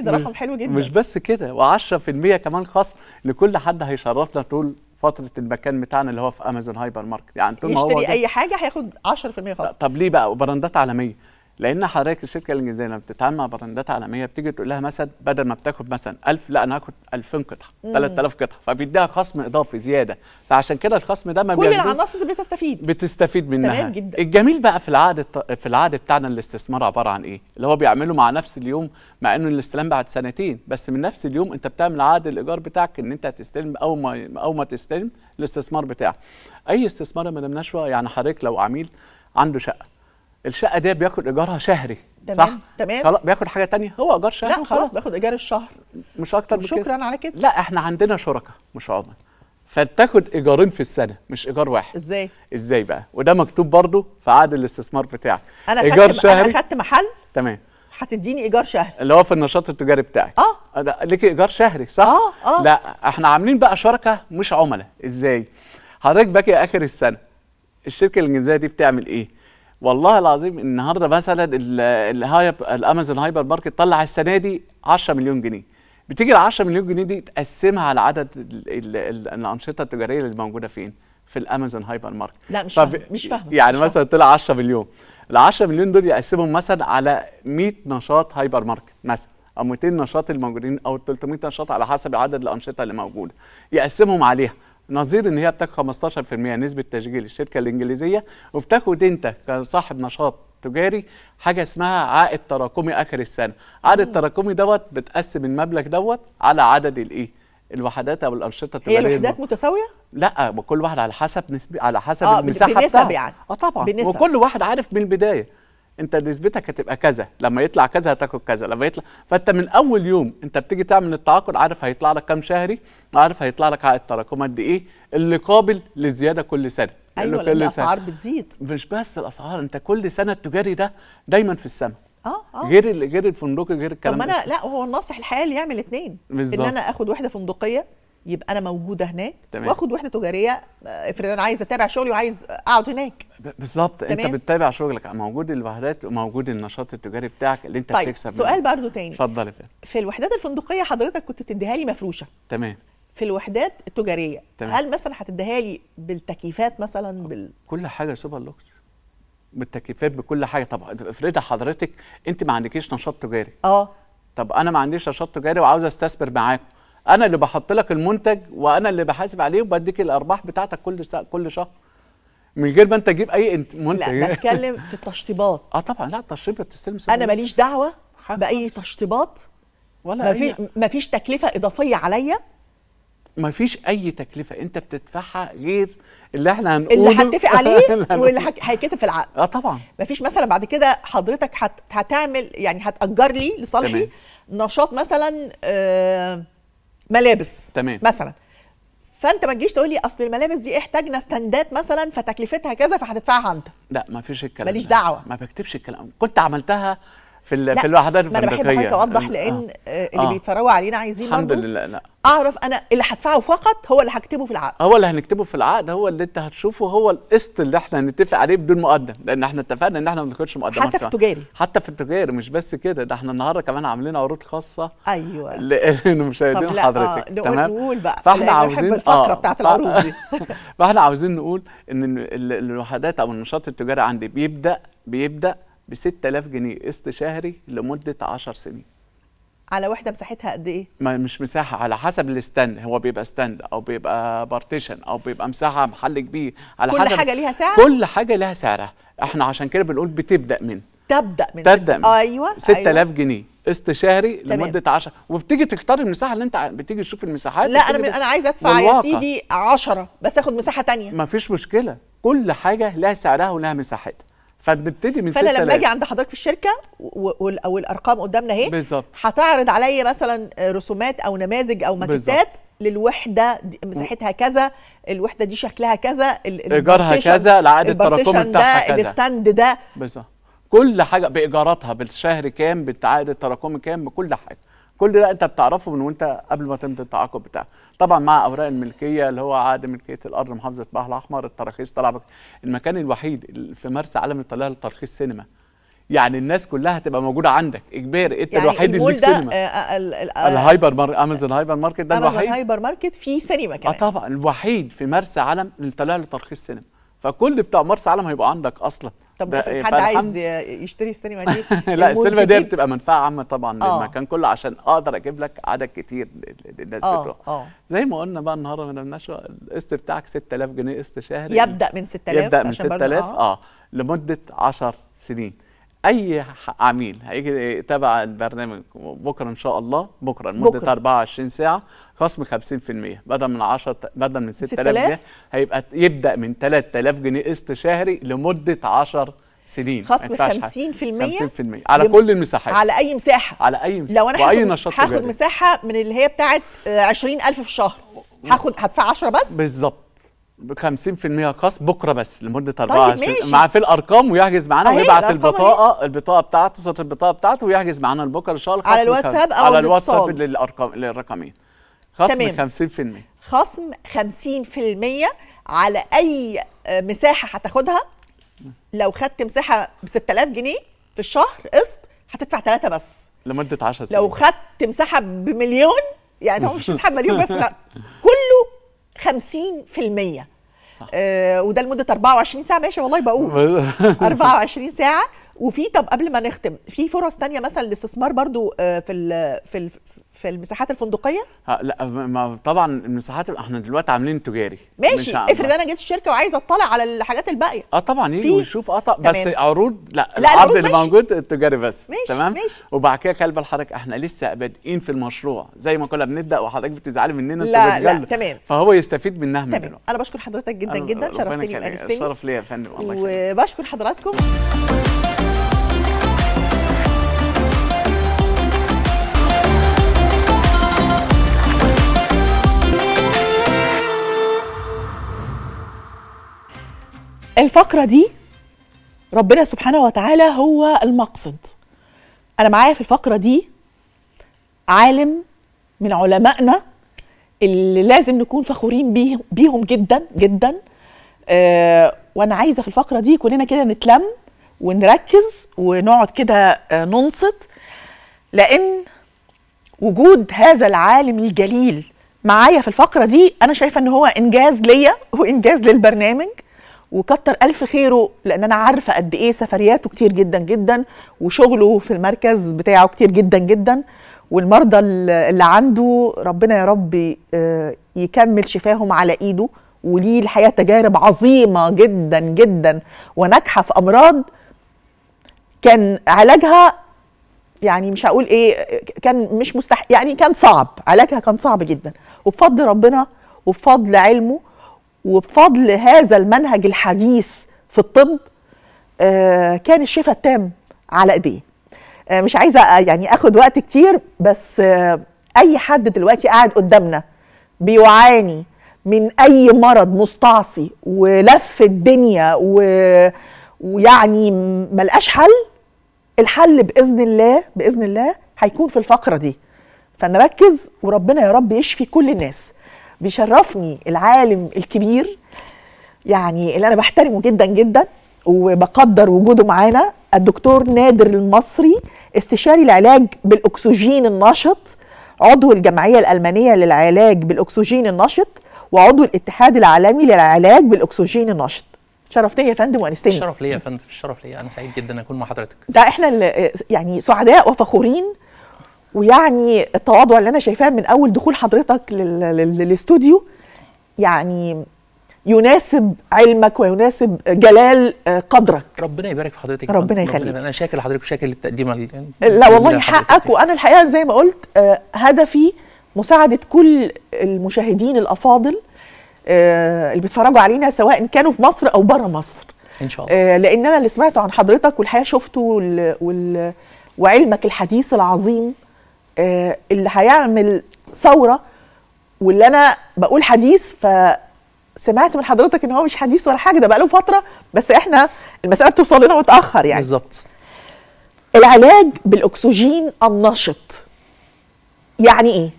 15% ده رقم حلو جدا مش بس كده و10% كمان خصم لكل حد هيشرفنا طول فتره المكان بتاعنا اللي هو في امازون هايبر ماركت يعني طول ما هو يشتري اي حاجه هياخد 10% خصم طب ليه بقى وبراندات عالميه لان حضرتك الشركه الانجليزيه لما بتتعامل مع براندات عالميه بتيجي تقول لها مثلا بدل ما بتاخد مثلا 1000 لا انا هاخد 2000 قطعه 3000 قطعه فبيديها خصم اضافي زياده فعشان كده الخصم ده ما كل العناصر بتستفيد بتستفيد منها تمام جدا الجميل بقى في العقد في العقد بتاعنا الاستثمار عباره عن ايه؟ اللي هو بيعمله مع نفس اليوم مع انه الاستلام بعد سنتين بس من نفس اليوم انت بتعمل عقد الايجار بتاعك ان انت هتستلم اول ما اول ما تستلم الاستثمار بتاعك اي استثمار ما دامناش يعني حضرتك لو عميل عنده شقه الشقه دي بياخد ايجارها شهري تمام صح تمام خلاص بياخد حاجه تانية هو ايجار شهري لا خلاص بياخد ايجار الشهر مش اكتر من شكرا على كده لا احنا عندنا شركاء مش عمل فبتاخد ايجارين في السنه مش ايجار واحد ازاي ازاي بقى وده مكتوب برضو في عقد الاستثمار بتاعك انا ايجار شهري انا خدت محل تمام هتديني ايجار شهري اللي هو في النشاط التجاري بتاعك اه ليك ايجار شهري صح اه اه لا احنا عاملين بقى شركه مش عملاء ازاي حضرتك باقي اخر السنه الشركه الانجليزيه دي بتعمل ايه والله العظيم النهارده مثلا الهايب الامازون هايبر ماركت طلع السنه دي 10 مليون جنيه بتيجي ال 10 مليون جنيه دي تقسمها على عدد الـ الـ الانشطه التجاريه اللي موجوده فين؟ في الامازون هايبر ماركت لا مش فاهم مش فاهم يعني مش مثلا طلع 10 مليون ال 10 مليون دول يقسمهم مثلا على 100 نشاط هايبر ماركت مثلا او 200 نشاط الموجودين او 300 نشاط على حسب عدد الانشطه اللي موجوده يقسمهم عليها نظير ان هي بتاخد 15% نسبه تشغيل الشركه الانجليزيه وبتاخد انت كصاحب نشاط تجاري حاجه اسمها عائد تراكمي اخر السنه عائد التراكمي دوت بتقسم المبلغ دوت على عدد الايه الوحدات او الانشطه التجاريه هي الوحدات متساويه لا كل واحد على حسب نسبة على حسب آه المساحه بتاعته يعني. اه طبعا بالنسبة. وكل واحد عارف من البدايه انت نسبتك هتبقى كذا لما يطلع كذا هتاخد كذا لما يطلع فانت من اول يوم انت بتيجي تعمل التعاقد عارف هيطلع لك كام شهري عارف هيطلع لك عائد تراكم قد ايه اللي قابل للزياده كل سنه ايوه كل الاسعار سنة. بتزيد مش بس الاسعار انت كل سنه التجاري ده دايما في السماء اه اه غير غير الفندقي غير الكلام طب انا لا هو الناصح الحال يعمل اثنين ان انا اخد واحده فندقيه يبقى انا موجوده هناك تمام. واخد وحده تجاريه آه، افرض انا عايز اتابع شغلي وعايز اقعد هناك بالظبط انت بتتابع شغلك موجود الوحدات وموجود النشاط التجاري بتاعك اللي انت طيب. بتكسب سؤال منه. برضو تاني اتفضل في الوحدات الفندقيه حضرتك كنت بتديها لي مفروشه تمام في الوحدات التجاريه تمام. هل مثلا هتديها لي بالتكييفات مثلا بال... كل حاجه سوبر لوكس بالتكييفات بكل حاجه طب افرضي حضرتك انت ما عندكيش نشاط تجاري اه طب انا ما عنديش نشاط تجاري وعاوز استثمر معاكم انا اللي بحط لك المنتج وانا اللي بحاسب عليه وبديك الارباح بتاعتك كل كل شهر من غير ما انت تجيب اي منتج لا بتكلم في التشطيبات [LAUGHS] اه طبعا لا التشطيب بتستلم انا ماليش دعوه باي تشطيبات ولا في أي... مفيش تكلفه اضافيه عليا مفيش اي تكلفه انت بتدفعها غير اللي احنا هنقوله اللي هتفق [LAUGHS] عليه واللي هيتكتب في العقد اه طبعا مفيش مثلا بعد كده حضرتك هت... هتعمل يعني هتاجر لي لصالحي نشاط مثلا آه ملابس تمام مثلا فانت ما تجيش تقول لي اصل الملابس دي احتاجنا ستاندات مثلا فتكلفتها كذا فهتدفعها انت لا ما فيش الكلام ماليش دعوه ما بكتبش الكلام كنت عملتها في لا. في الوحدات الفندقيه انا بحب حضرتك اوضح لان آه. آه. اللي آه. بيتفرجوا علينا عايزين الحمد لله لا اعرف انا اللي هدفعه فقط هو اللي هكتبه في العقد هو اللي هنكتبه في العقد هو اللي انت هتشوفه هو القسط اللي احنا هنتفق عليه بدون مقدم لان احنا اتفقنا ان احنا ما بناخدش مقدمات حتى في التجاري حتى في التجاري مش بس كده ده احنا النهارده كمان عاملين عروض خاصه ايوه لمشاهدين [LAUGHS] حضرتك آه. نقول تمام نقول بقى فاحنا عاوزين الفتره آه. بتاعت العروض دي [LAUGHS] فاحنا عاوزين نقول ان الوحدات او النشاط التجاري عندي بيبدا بيبدا ب 6000 جنيه قسط شهري لمده 10 سنين على وحده مساحتها قد ايه ما مش مساحه على حسب الستاند هو بيبقى ستاند او بيبقى بارتيشن او بيبقى مساحه محل كبير على كل حسب كل حاجه ليها سعر كل حاجه ليها سعرها احنا عشان كده بنقول بتبدا من تبدا من تبدا من ايوه 6000 أيوة. جنيه قسط شهري لمده 10 وبتيجي تختار المساحه اللي انت بتيجي تشوف المساحات لا انا انا عايز ادفع يا سيدي 10 بس اخد مساحه ثانيه مفيش مشكله كل حاجه لها سعرها ولها مساحتها فبنبتدي من فانا لما اجي عند حضرتك في الشركه والارقام قدامنا اهي بالظبط هتعرض عليا مثلا رسومات او نماذج او ماكيتات للوحده مساحتها كذا الوحده دي شكلها كذا ايجارها كذا العائد التراكمي بتاعها كذا الستاند ده بالظبط كل حاجه بايجاراتها بالشهر كام بالعائد التراكمي كام بكل حاجه كل ده انت بتعرفه من وانت قبل ما تمضي التعاقد بتاعك طبعا مع اوراق الملكيه اللي هو عقد ملكيه الارض محافظه البحر الاحمر التراخيص طلع المكان الوحيد في مرسى علم طلع لترخيص سينما يعني الناس كلها هتبقى موجوده عندك اجباري انت يعني الوحيد اللي ليك سينما آه، آه، آه، الهايبر مار... امازون هايبر ماركت ده الوحيد امازون هايبر ماركت فيه سينما كمان اه طبعا الوحيد في مرسى علم اللي طلع له ترخيص سينما فكل بتاع مرسى علم هيبقى عندك اصلا طب حد عايز يشتري السينما دي [LAUGHS] لا السينما دي بتبقى منفعه عامه طبعا أوه. للمكان كله عشان اقدر اجيب لك عدد كتير للناس آه، بتروح آه. زي ما قلنا بقى النهارده من النشوه القسط بتاعك 6000 جنيه قسط شهري يبدا من 6000 يبدا من 6000 آه. اه لمده 10 سنين اي عميل هيجي يتابع البرنامج بكره ان شاء الله بكره لمده 24 ساعه خصم 50% بدل من 10 بدل من 6000 جنيه هيبقى يبدا من 3000 جنيه قسط شهري لمده 10 سنين خصم 50% 50% على كل المساحات على اي مساحه على اي مساحة. لو انا هاخد, نشاط هاخد مساحه من اللي هي بتاعت 20000 آه، في الشهر هاخد هدفع 10 بس بالظبط 50% خاص بكره بس لمده 24 طيب معاه في الارقام ويحجز معانا طيب، ويبعت البطاقه إيه؟ البطاقه بتاعته صوره البطاقه بتاعته ويحجز معانا لبكره ان شاء الله على الواتساب او على الواتساب للارقام للرقمين خصم تمام. 50% خصم 50% على اي آه، مساحه هتاخدها لو خدت مساحه ب 6000 جنيه في الشهر قسط هتدفع ثلاثه بس لمده 10 سنين لو خدت مساحه بمليون يعني هو مش [LAUGHS] مساحه بمليون بس لا كله 50% صح. آه وده لمده 24 ساعه ماشي والله بقول 24 [LAUGHS] ساعه وفي طب قبل ما نختم في فرص تانية مثلا الاستثمار برضو آه في ال في ال في المساحات الفندقيه؟ لا ما طبعا المساحات احنا دلوقتي عاملين تجاري ماشي افرض انا جيت الشركه وعايزه اطلع على الحاجات الباقيه اه طبعا يجي ويشوف اه بس عروض لا, لا العرض اللي موجود التجاري بس ماشي تمام ماشي. وبعد كده كلب الحركه احنا لسه بادئين في المشروع زي ما كنا بنبدا وحضرتك بتزعلي مننا لا لا تمام فهو يستفيد منها من تمام انا بشكر حضرتك جدا جدا شرفتني بانستي شرف ليا يا فندم الله وبشكر حضراتكم الفقره دي ربنا سبحانه وتعالى هو المقصد انا معايا في الفقره دي عالم من علمائنا اللي لازم نكون فخورين بيهم جدا جدا آه وانا عايزه في الفقره دي كلنا كده نتلم ونركز ونقعد كده آه ننصت لان وجود هذا العالم الجليل معايا في الفقره دي انا شايفه ان هو انجاز ليا وانجاز للبرنامج وكتر الف خيره لان انا عارفه قد ايه سفرياته كتير جدا جدا وشغله في المركز بتاعه كتير جدا جدا والمرضى اللي عنده ربنا يا رب آه، يكمل شفاهم على ايده وليه الحقيقه تجارب عظيمه جدا جدا وناجحه في امراض كان علاجها يعني مش هقول ايه كان مش مستح يعني كان صعب علاجها كان صعب جدا وبفضل ربنا وبفضل علمه وبفضل هذا المنهج الحديث في الطب آه، كان الشفاء التام على ايديه آه، مش عايزه آه، يعني اخد وقت كتير بس اي حد دلوقتي قاعد قدامنا بيعاني من اي مرض مستعصي ولف الدنيا و... ويعني ملقاش حل الحل باذن الله باذن الله هيكون في الفقره دي فنركز وربنا يا رب يشفي كل الناس بيشرفني العالم الكبير يعني اللي انا بحترمه جدا جدا وبقدر وجوده معانا الدكتور نادر المصري استشاري العلاج بالاكسجين النشط عضو الجمعيه الالمانيه للعلاج بالاكسجين النشط وعضو الاتحاد العالمي للعلاج بالاكسجين النشط شرفتني يا فندم وانستني الشرف ليا يا فندم الشرف ليا انا سعيد جدا اكون مع حضرتك ده احنا يعني سعداء وفخورين ويعني التواضع اللي انا شايفاه من اول دخول حضرتك للاستوديو يعني يناسب علمك ويناسب جلال آه، قدرك ربنا يبارك في حضرتك ربنا يخليك انا شاكر لحضرتك وشاكر للتقديم لا والله حقك وانا الحقيقه زي ما قلت آه، هدفي مساعده كل المشاهدين الافاضل آه، اللي بيتفرجوا علينا سواء كانوا في مصر او بره مصر ان شاء الله لان انا اللي سمعته عن حضرتك والحقيقه شفته وال... وعلمك الحديث العظيم آه، اللي هيعمل ثوره واللي انا بقول حديث فسمعت من حضرتك ان هو مش حديث ولا حاجه ده بقاله فتره بس احنا المساله بتوصل لنا متاخر يعني بالظبط العلاج بالاكسجين النشط يعني ايه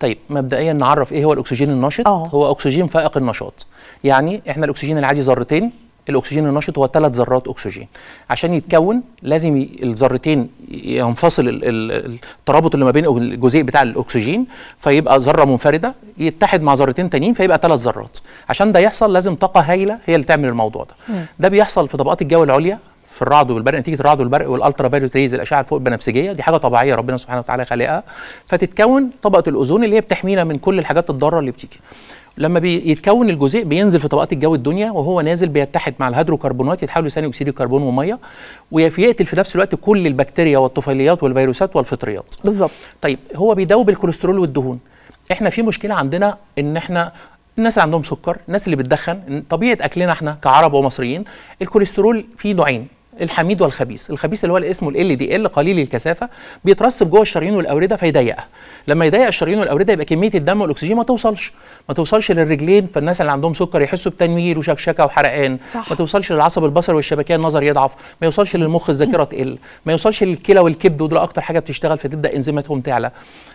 طيب مبدئيا نعرف ايه هو الاكسجين النشط أوه. هو اكسجين فائق النشاط يعني احنا الاكسجين العادي ذرتين الاكسجين النشط هو ثلاث ذرات اكسجين عشان يتكون لازم الذرتين ينفصل الترابط اللي ما بين الجزيء بتاع الاكسجين فيبقى ذره منفرده يتحد مع ذرتين تانيين فيبقى ثلاث ذرات عشان ده يحصل لازم طاقه هائله هي اللي تعمل الموضوع ده ده بيحصل في طبقات الجو العليا في الرعد والبرق نتيجه الرعد والبرق والالترا فايوليت ريز الاشعه الفوق البنفسجيه دي حاجه طبيعيه ربنا سبحانه وتعالى خلقها فتتكون طبقه الاوزون اللي هي بتحمينا من كل الحاجات الضاره اللي بتيجي لما بيتكون الجزيء بينزل في طبقات الجو الدنيا وهو نازل بيتحد مع الهيدروكربونات يتحول لثاني اكسيد الكربون وميه ويقتل في نفس الوقت كل البكتيريا والطفيليات والفيروسات والفطريات بالظبط طيب هو بيدوب الكوليسترول والدهون احنا في مشكله عندنا ان احنا الناس اللي عندهم سكر الناس اللي بتدخن طبيعه اكلنا احنا كعرب ومصريين الكوليسترول فيه نوعين الحميد والخبيث الخبيث اللي هو اسمه ال دي ال قليل الكثافه بيترسب جوه الشرايين والاورده فيضيقها لما يضيق الشرايين والاورده يبقى كميه الدم والاكسجين ما توصلش ما توصلش للرجلين فالناس اللي عندهم سكر يحسوا بتنوير وشكشكه وحرقان صح. ما توصلش للعصب البصري والشبكيه النظر يضعف ما يوصلش للمخ الذاكره تقل ما يوصلش للكلى والكبد ودول اكتر حاجه بتشتغل فتبدا انزيماتهم تعلى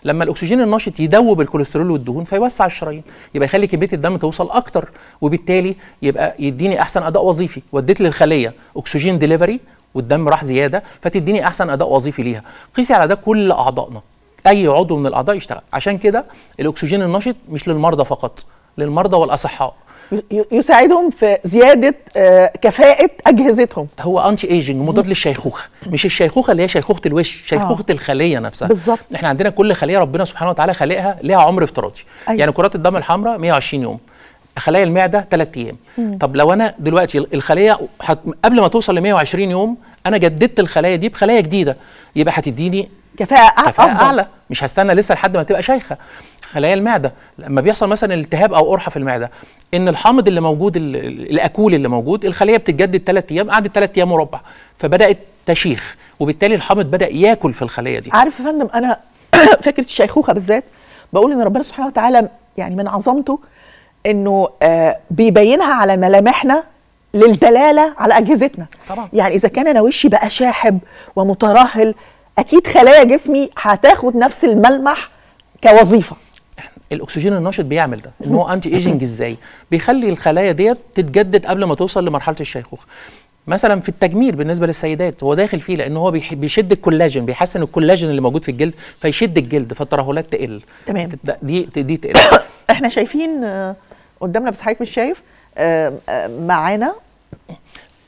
لما الاكسجين النشط يدوب الكوليسترول والدهون فيوسع الشرايين يبقى يخلي كميه الدم توصل اكتر وبالتالي يبقى يديني احسن اداء وظيفي وديت للخليه اكسجين ديليفري والدم راح زياده فتديني احسن اداء وظيفي ليها قيسي على ده كل اعضائنا اي عضو من الاعضاء يشتغل عشان كده الاكسجين النشط مش للمرضى فقط للمرضى والاصحاء يساعدهم في زياده آه، كفاءه اجهزتهم هو انتي ايجنج مضاد للشيخوخه مش الشيخوخه اللي هي شيخوخه الوش شيخوخه آه. الخليه نفسها بالظبط احنا عندنا كل خليه ربنا سبحانه وتعالى خلقها ليها عمر افتراضي أيوة. يعني كرات الدم الحمراء 120 يوم خلايا المعده 3 ايام طب لو انا دلوقتي الخليه حت... قبل ما توصل ل 120 يوم انا جددت الخلايا دي بخلايا جديده يبقى هتديني كفاءه, كفاءة أفضل. اعلى مش هستنى لسه لحد ما تبقى شيخه خلايا المعده لما بيحصل مثلا التهاب او قرحه في المعده ان الحامض اللي موجود الاكول اللي موجود الخليه بتتجدد 3 ايام قعدت 3 ايام وربع فبدات تشيخ وبالتالي الحامض بدا ياكل في الخليه دي عارف يا فندم انا [COUGHS] فكره الشيخوخه بالذات بقول ان ربنا سبحانه وتعالى يعني من عظمته انه آه، بيبينها على ملامحنا للدلاله على اجهزتنا طبعا. يعني اذا كان انا وشي بقى شاحب ومترهل اكيد خلايا جسمي هتاخد نفس الملمح كوظيفه الاكسجين النشط بيعمل ده ان هو انتي ايجنج [LAUGHS] ازاي بيخلي الخلايا ديت تتجدد قبل ما توصل لمرحله الشيخوخه مثلا في التجميل بالنسبه للسيدات هو داخل فيه لان هو بيشد الكولاجين بيحسن الكولاجين اللي موجود في الجلد فيشد الجلد فالترهلات تقل تمام دي دي تقل [COUGHS] احنا شايفين آه، قدامنا بس حضرتك مش شايف آه، آه، معانا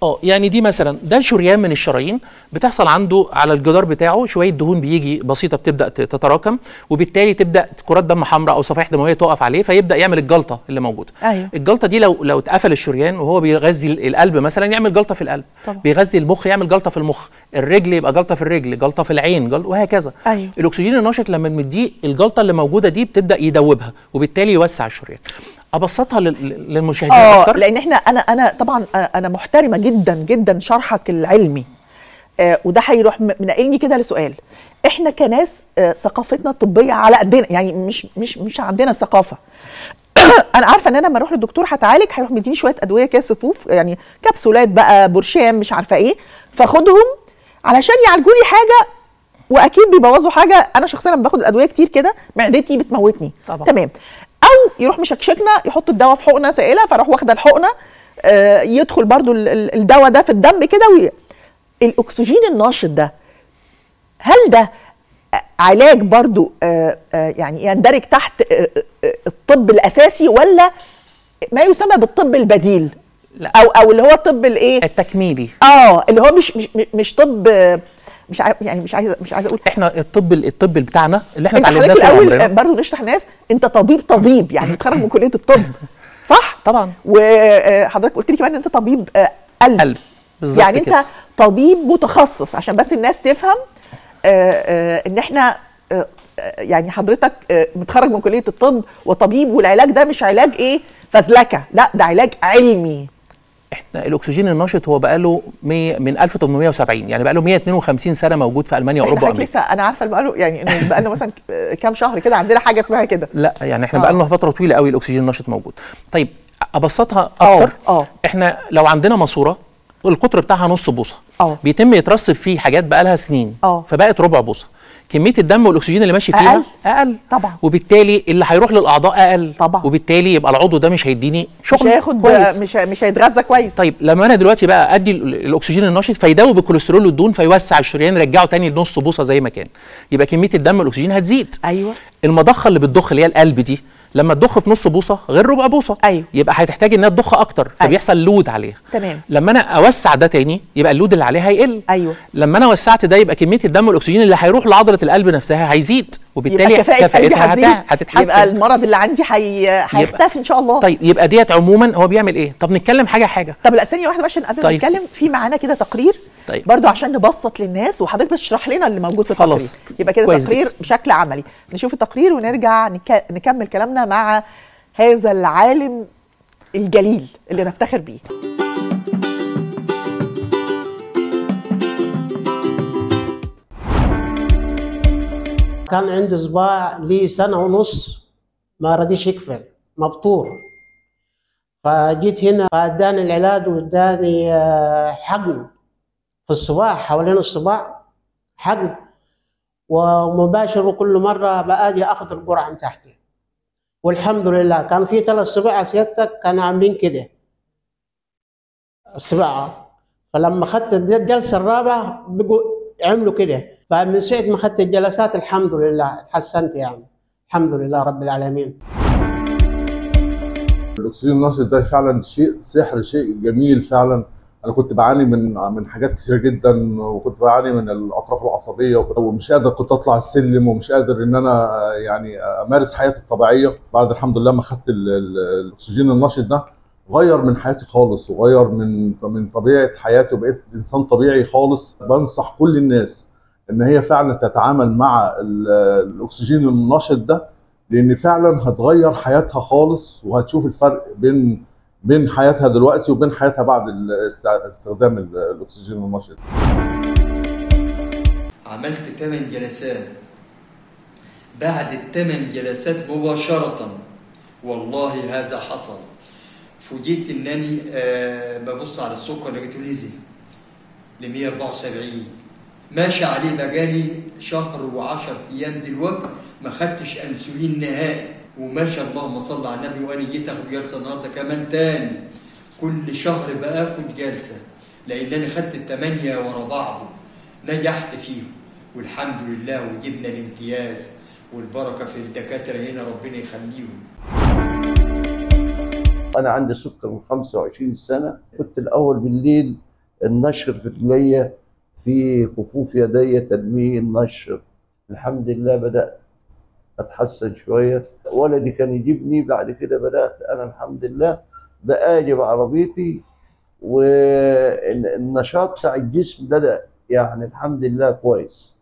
اه يعني دي مثلا ده شريان من الشرايين بتحصل عنده على الجدار بتاعه شويه دهون بيجي بسيطه بتبدا تتراكم وبالتالي تبدا كرات دم حمراء او صفائح دمويه تقف عليه فيبدا يعمل الجلطه اللي موجوده أيوه. الجلطه دي لو لو اتقفل الشريان وهو بيغذي القلب مثلا يعمل جلطه في القلب طبعا. بيغذي المخ يعمل جلطه في المخ الرجل يبقى جلطه في الرجل جلطه في العين جلطة وهكذا أيوه. الاكسجين النشط لما بنديه الجلطه اللي موجوده دي بتبدا يدوبها وبالتالي يوسع الشريان ابسطها للمشاهدين اه أكتر؟ لان احنا انا انا طبعا انا محترمه جدا جدا شرحك العلمي آه وده هيروح منقلني كده لسؤال احنا كناس آه ثقافتنا الطبيه على قدنا يعني مش مش مش عندنا ثقافه [COUGHS] انا عارفه ان انا لما اروح للدكتور هتعالج هيروح مديني شويه ادويه كده صفوف يعني كبسولات بقى برشام مش عارفه ايه فاخدهم علشان يعالجوني حاجه واكيد بيبوظوا حاجه انا شخصيا لما باخد الادويه كتير كده معدتي بتموتني طبعا. تمام او يروح مشكشكنا يحط الدواء في حقنه سائله فاروح واخده الحقنه آه، يدخل برضو الدواء ده في الدم كده وي... الاكسجين الناشط ده هل ده علاج برضو آه، آه، يعني يندرج تحت الطب الاساسي ولا ما يسمى بالطب البديل لا. او او اللي هو الطب الايه التكميلي اه اللي هو مش مش, مش طب مش عايز يعني مش عايزه مش عايزه اقول احنا الطب الطب بتاعنا اللي احنا اتعلمناه في الاول برضه نشرح ناس انت طبيب طبيب يعني [LAUGHS] متخرج من كليه الطب صح؟ طبعا وحضرتك آه، قلت لي كمان انت طبيب آه، قلب قلب بالظبط يعني كده. انت طبيب متخصص عشان بس الناس تفهم آه، ان احنا يعني حضرتك متخرج من كليه الطب وطبيب والعلاج ده مش علاج ايه فزلكه لا ده علاج علمي احنا الاكسجين النشط هو بقاله مي من 1870 يعني بقاله 152 سنه موجود في المانيا واوروبا وامريكا لسه انا عارفه بقاله يعني انه بقاله مثلا كام شهر كده عندنا حاجه اسمها كده لا يعني احنا آه. بقالنا فتره طويله قوي الاكسجين النشط موجود طيب ابسطها آه، اكتر اه احنا لو عندنا ماسوره القطر بتاعها نص بوصه اه بيتم يترسب فيه حاجات بقالها سنين اه فبقت ربع بوصه كميه الدم والاكسجين اللي ماشي فيها اقل اقل طبعا وبالتالي اللي هيروح للاعضاء اقل طبعا وبالتالي يبقى العضو ده مش هيديني شغل مش هياخد كويس. مش مش هيتغذى كويس طيب لما انا دلوقتي بقى ادي الاكسجين النشط فيدوب الكوليسترول والدهون فيوسع الشريان يرجعه تاني لنص بوصه زي ما كان يبقى كميه الدم والاكسجين هتزيد ايوه المضخه اللي بتضخ اللي هي القلب دي لما تضخ في نص بوصه غير ربع بوصه أيوه. يبقى هتحتاج انها تضخ اكتر أيوه. فبيحصل أيوه. لود عليها تمام لما انا اوسع ده تاني يبقى اللود اللي عليه هيقل أيوه. لما انا وسعت ده يبقى كميه الدم والاكسجين اللي هيروح لعضله القلب نفسها هيزيد وبالتالي كفاءتها هتتحسن يبقى المرض اللي عندي هيختفي ان شاء الله طيب يبقى ديت عموما هو بيعمل ايه طب نتكلم حاجه حاجه طب لا ثانيه واحده عشان قبل ما طيب. نتكلم في معانا كده تقرير طيب برضو عشان نبسط للناس وحضرتك بتشرح لنا اللي موجود في التقرير خلاص. يبقى كده تقرير جدا. بشكل عملي نشوف التقرير ونرجع نك... نكمل كلامنا مع هذا العالم الجليل اللي نفتخر بيه كان عندي صباع لي سنة ونص ما رضيش يكفل مبطور فجيت هنا فاداني العلاج واداني آه، حقن في الصباح حوالين الصباح حقن ومباشر وكل مرة باجي أخذ القرعة من تحتي والحمد لله كان في ثلاث صباع سيادتك كانوا عاملين كده الصباع فلما أخذت الجلسة الرابعة بقوا عملوا كده فمن ساعة ما أخذت الجلسات الحمد لله اتحسنت يعني الحمد لله رب العالمين الأكسجين النشط ده فعلا شيء سحر شيء جميل فعلا انا كنت بعاني من من حاجات كثيره جدا وكنت بعاني من الاطراف العصبيه ومش قادر كنت اطلع السلم ومش قادر ان انا آه، يعني آه، امارس حياتي الطبيعيه بعد الحمد لله ما خدت الاكسجين النشط ده غير من حياتي خالص وغير من من طبيعه حياتي وبقيت انسان طبيعي خالص بنصح كل الناس ان هي فعلا تتعامل مع الاكسجين النشط ده لان فعلا هتغير حياتها خالص وهتشوف الفرق بين بين حياتها دلوقتي وبين حياتها بعد استخدام الاكسجين المنشط عملت 8 جلسات بعد الثمان جلسات مباشرة والله هذا حصل فوجئت انني آه، ببص على السكر لقيته نزل ل 174 ماشي عليه بقالي شهر و10 ايام دلوقتي ما خدتش انسولين نهائي وماشي اللهم صل على النبي وانا جيت اخد جلسه النهارده كمان تاني كل شهر باخد جلسه لان انا خدت الثمانيه ورا بعض نجحت فيهم والحمد لله وجبنا الامتياز والبركه في الدكاتره هنا ربنا يخليهم انا عندي سكر من 25 سنه كنت الاول بالليل النشر في رجليا في كفوف يدي تدمير نشر الحمد لله بدات اتحسن شويه ولدي كان يجيبني بعد كده بدات انا الحمد لله باجي بعربيتي والنشاط بتاع الجسم بدا يعني الحمد لله كويس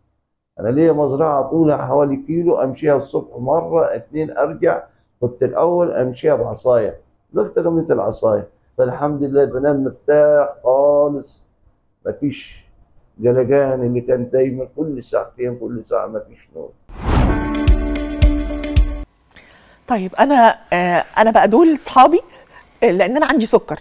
انا ليا مزرعه طولها حوالي كيلو امشيها الصبح مره اتنين ارجع كنت الاول امشيها بعصايه دلوقتي رميت العصايه فالحمد لله بنام مرتاح خالص مفيش جلجان اللي كان دايما كل ساعتين كل ساعه مفيش نوم طيب انا آه انا بقى دول اصحابي آه، لان انا عندي سكر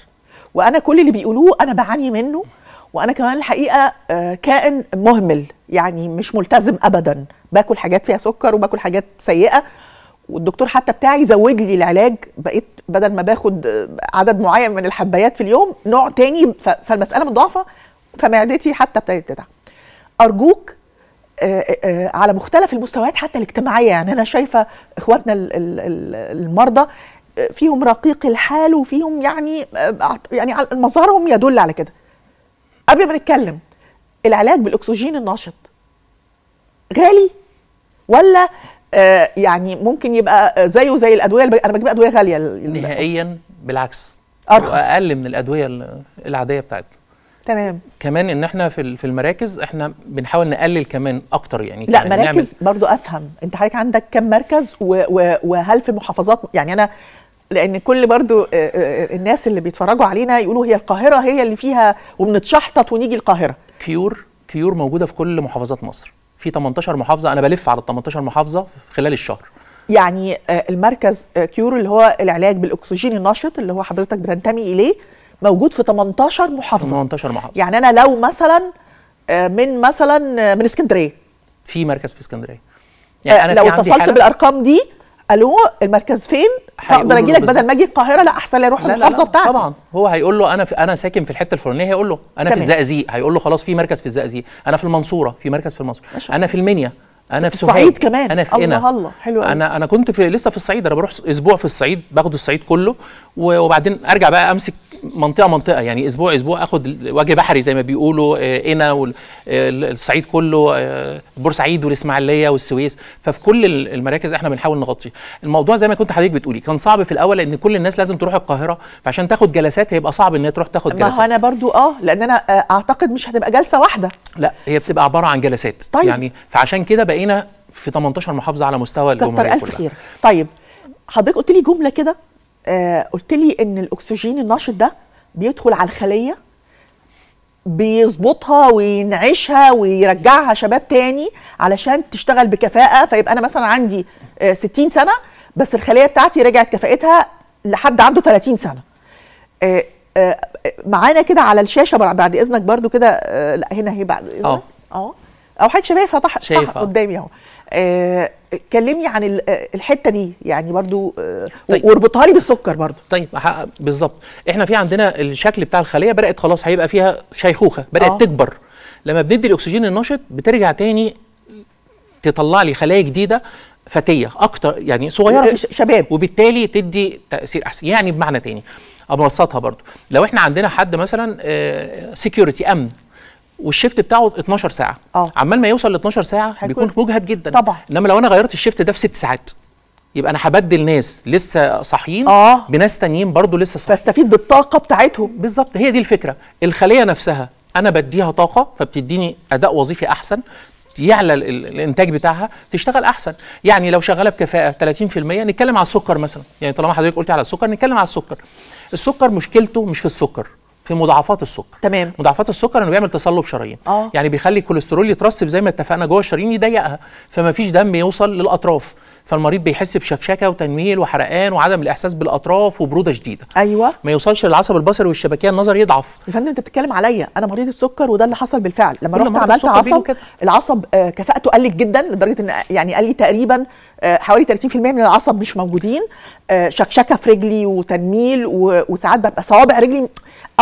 وانا كل اللي بيقولوه انا بعاني منه وانا كمان الحقيقه آه، كائن مهمل يعني مش ملتزم ابدا باكل حاجات فيها سكر وباكل حاجات سيئه والدكتور حتى بتاعي زود لي العلاج بقيت بدل ما باخد آه، عدد معين من الحبايات في اليوم نوع تاني فالمساله مضاعفه فمعدتي حتى ابتدت تتعب ارجوك آه، آه، آه، على مختلف المستويات حتى الاجتماعيه يعني انا شايفه اخواتنا المرضى فيهم رقيق الحال وفيهم يعني يعني مظهرهم يدل على كده قبل ما نتكلم العلاج بالاكسجين النشط غالي ولا يعني ممكن يبقى زيه زي الادويه اللي انا بجيب ادويه غاليه نهائيا بالعكس ارخص اقل من الادويه العاديه بتاعتنا تمام كمان ان احنا في في المراكز احنا بنحاول نقلل كمان اكتر يعني لا مراكز نعمل... برضو افهم انت حضرتك عندك كم مركز و... و... وهل في محافظات يعني انا لان كل برضو آه، آه، الناس اللي بيتفرجوا علينا يقولوا هي القاهره هي اللي فيها وبنتشحطط ونيجي القاهره كيور كيور موجوده في كل محافظات مصر في 18 محافظه انا بلف على ال 18 محافظه خلال الشهر يعني آه، المركز كيور اللي هو العلاج بالاكسجين النشط اللي هو حضرتك بتنتمي اليه موجود في 18 محافظه 18 محافظه يعني انا لو مثلا آه، من مثلا آه، من اسكندريه في مركز في اسكندريه يعني آه، انا لو اتصلت بالارقام دي الو المركز فين هقدر اجي لك بدل ما اجي القاهره لا احسن لي اروح المحافظه بتاعتي طبعا هو هيقول له انا في انا ساكن في الحته الفلانيه هيقول له انا تمام. في الزقازيق هيقول له خلاص في مركز في الزقازيق انا في المنصوره في مركز في المنصوره انا في المنيا انا في الصعيد كمان انا في الله الله حلو انا انا كنت في لسه في الصعيد انا بروح اسبوع في الصعيد باخد الصعيد كله وبعدين ارجع بقى امسك منطقه منطقه يعني اسبوع اسبوع اخد وجه بحري زي ما بيقولوا آه، هنا والصعيد آه، كله آه، بورسعيد والاسماعيليه والسويس ففي كل المراكز احنا بنحاول نغطي الموضوع زي ما كنت حضرتك بتقولي كان صعب في الاول لان كل الناس لازم تروح القاهره فعشان تاخد جلسات هيبقى صعب ان هي تروح تاخد جلسات ما هو انا برضو اه لان انا اعتقد مش هتبقى جلسه واحده لا هي بتبقى عباره عن جلسات طيب. يعني فعشان كده بقى تلاقينا في 18 محافظه على مستوى الجمهوريه الف كلها. خير طيب حضرتك قلت لي جمله كده آه قلت لي ان الاكسجين النشط ده بيدخل على الخليه بيظبطها وينعشها ويرجعها شباب تاني علشان تشتغل بكفاءه فيبقى انا مثلا عندي آه 60 سنه بس الخليه بتاعتي رجعت كفاءتها لحد عنده 30 سنه آه،, آه،, آه معانا كده على الشاشه بعد اذنك برضو كده آه، لا هنا هي بعد اذنك اه حد شايفها صح شايفها قدامي اهو آه، كلمني عن الحته دي يعني برضو آه، طيب. واربطها لي بالسكر برضو طيب بالظبط احنا في عندنا الشكل بتاع الخليه بدات خلاص هيبقى فيها شيخوخه بدات آه. تكبر لما بندي الاكسجين النشط بترجع تاني تطلع لي خلايا جديده فتيه اكتر يعني صغيره آه، في شباب وبالتالي تدي تاثير احسن يعني بمعنى تاني ابسطها برضو لو احنا عندنا حد مثلا سكيورتي امن والشيفت بتاعه 12 ساعه اه عمال ما يوصل ل 12 ساعه هيكون. بيكون مجهد جدا طبعا انما لو انا غيرت الشيفت ده في ست ساعات يبقى انا هبدل ناس لسه صاحيين آه. بناس تانيين برضو لسه صاحيين فاستفيد بالطاقه بتاعتهم بالظبط هي دي الفكره الخليه نفسها انا بديها طاقه فبتديني اداء وظيفي احسن يعلى الانتاج بتاعها تشتغل احسن يعني لو شغاله بكفاءه 30% نتكلم على السكر مثلا يعني طالما حضرتك قلتي على السكر نتكلم على السكر السكر مشكلته مش في السكر في مضاعفات السكر تمام مضاعفات السكر انه بيعمل تصلب شرايين آه. يعني بيخلي الكوليسترول يترسب زي ما اتفقنا جوه الشرايين يضيقها فما فيش دم يوصل للاطراف فالمريض بيحس بشكشكه وتنميل وحرقان وعدم الاحساس بالاطراف وبروده شديده ايوه ما يوصلش للعصب البصري والشبكيه النظر يضعف يا فندم انت بتتكلم عليا انا مريض السكر وده اللي حصل بالفعل لما رحت عملت عصب العصب آه، كفاءته قلت جدا لدرجه ان آه، يعني قال لي تقريبا آه، حوالي 30% من العصب مش موجودين شكشكه في رجلي وتنميل وساعات ببقى صوابع رجلي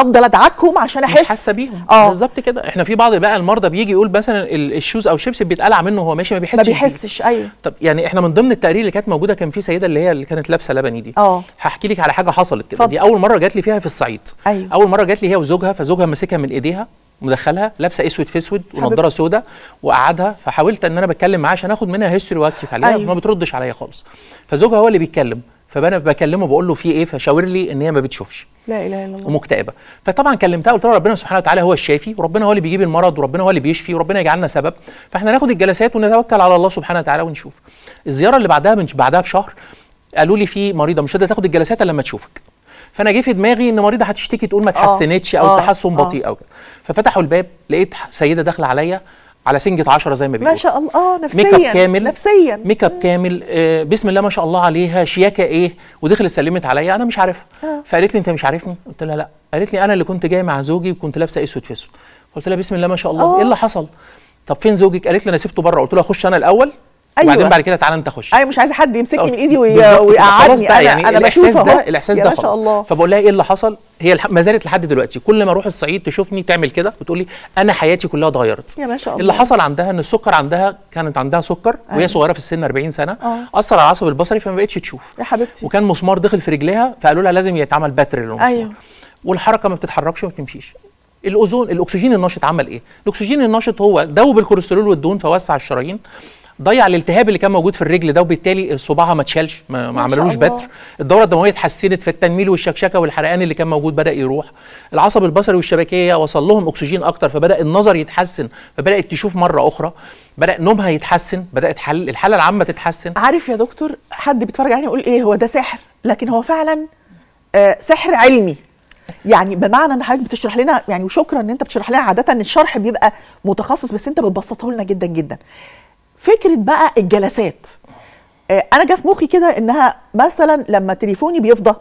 افضل ادعكهم عشان احس مش حاسه بيهم اه بالظبط كده احنا في بعض بقى المرضى بيجي يقول مثلا الشوز او الشيبس بيتقلع منه وهو ماشي ما بيحسش ما بيحسش ايوه طب يعني احنا من ضمن التقارير اللي كانت موجوده كان في سيده اللي هي اللي كانت لابسه لبني دي اه هحكي لك على حاجه حصلت كده دي اول مره جات لي فيها في الصعيد أيوة. اول مره جات لي هي وزوجها فزوجها ماسكها من ايديها مدخلها لابسه اسود في اسود ونضاره سوداء وقعدها فحاولت ان انا بتكلم معاها عشان اخد منها هيستوري واكشف عليها أيوة. ما بتردش عليا خالص فزوجها هو اللي بيتكلم فانا بكلمه بقول له في ايه فشاور لي ان هي ما بتشوفش لا اله الا الله ومكتئبه فطبعا كلمتها قلت لها ربنا سبحانه وتعالى هو الشافي وربنا هو اللي بيجيب المرض وربنا هو اللي بيشفي وربنا يجعلنا سبب فاحنا ناخد الجلسات ونتوكل على الله سبحانه وتعالى ونشوف الزياره اللي بعدها من بعدها بشهر قالوا لي في مريضه مش قادره تاخد الجلسات الا لما تشوفك فانا جه في دماغي ان مريضه هتشتكي تقول ما آه. تحسنتش او التحسن آه. بطيء آه. او كده ففتحوا الباب لقيت سيده داخله عليا على سنجة 10 زي ما بيقولوا ما شاء الله اه نفسيا ميك اب كامل نفسيا ميك اب كامل آه بسم الله ما شاء الله عليها شياكه ايه ودخلت سلمت عليا انا مش عارفها آه. فقالت لي انت مش عارفني قلت لها لا قالت لي انا اللي كنت جاي مع زوجي وكنت لابسه اسود في اسود قلت لها بسم الله ما شاء الله آه. ايه اللي حصل طب فين زوجك قالت لي انا سبته بره قلت لها اخش انا الاول أيوة. وبعدين بعد كده تعالى انت خش ايوه مش عايزه حد يمسكني من ايدي ويقعدني انا يعني انا الاحساس بشوفه ده الاحساس ده خلاص فبقول لها ايه اللي حصل هي ما زالت لحد دلوقتي كل ما اروح الصعيد تشوفني تعمل كده وتقول لي انا حياتي كلها اتغيرت يا ما شاء الله. اللي حصل عندها ان السكر عندها كانت عندها سكر أيوة. وهي صغيره في السن 40 سنه أوه. اثر على العصب البصري فما بقتش تشوف يا حبيبتي وكان مسمار دخل في رجليها فقالوا لها لازم يتعمل باتري للمسمار أيوة. والحركه ما بتتحركش وما بتمشيش الاوزون الاكسجين النشط عمل ايه الاكسجين النشط هو ذوب الكوليسترول والدهون فوسع الشرايين ضيع الالتهاب اللي كان موجود في الرجل ده وبالتالي صباعها ما اتشالش ما, ما عملوش بتر الدوره الدمويه اتحسنت في التنميل والشكشكه والحرقان اللي كان موجود بدا يروح العصب البصري والشبكيه وصل لهم اكسجين اكتر فبدا النظر يتحسن فبدات تشوف مره اخرى بدا نومها يتحسن بدات حل الحاله العامه تتحسن عارف يا دكتور حد بيتفرج علينا يقول ايه هو ده سحر لكن هو فعلا آه سحر علمي يعني بمعنى ان حضرتك بتشرح لنا يعني وشكرا ان انت بتشرح لنا عاده الشرح بيبقى متخصص بس انت بتبسطه لنا جدا جدا فكره بقى الجلسات آه، انا جه في مخي كده انها مثلا لما تليفوني بيفضى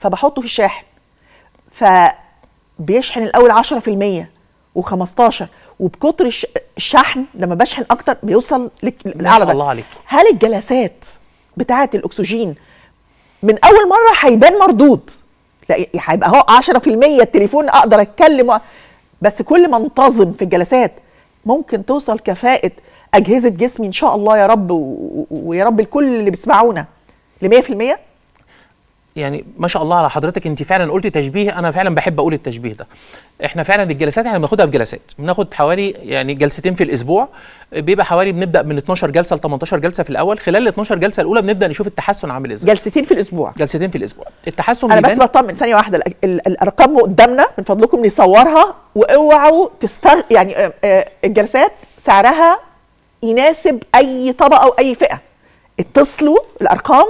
فبحطه في الشاحن فبيشحن الاول 10% و15 وبكتر الشحن لما بشحن اكتر بيوصل للاعلى ده الله عليك هل الجلسات بتاعه الاكسجين من اول مره هيبان مردود لا هيبقى هو 10% التليفون اقدر اتكلم بس كل ما انتظم في الجلسات ممكن توصل كفاءه اجهزه جسمي ان شاء الله يا رب ويا رب الكل اللي بيسمعونا ل 100% يعني ما شاء الله على حضرتك انت فعلا قلتي تشبيه انا فعلا بحب اقول التشبيه ده احنا فعلا الجلسات احنا بناخدها في جلسات بناخد حوالي يعني جلستين في الاسبوع بيبقى حوالي بنبدا من 12 جلسه ل 18 جلسه في الاول خلال ال 12 جلسه الاولى بنبدا نشوف التحسن عامل ازاي جلستين في الاسبوع جلستين في الاسبوع التحسن انا بس بطمن ثانيه واحده الارقام قدامنا من فضلكم نصورها واوعوا تستغ يعني آه، آه، الجلسات سعرها يناسب اي طبقه او اي فئه اتصلوا الارقام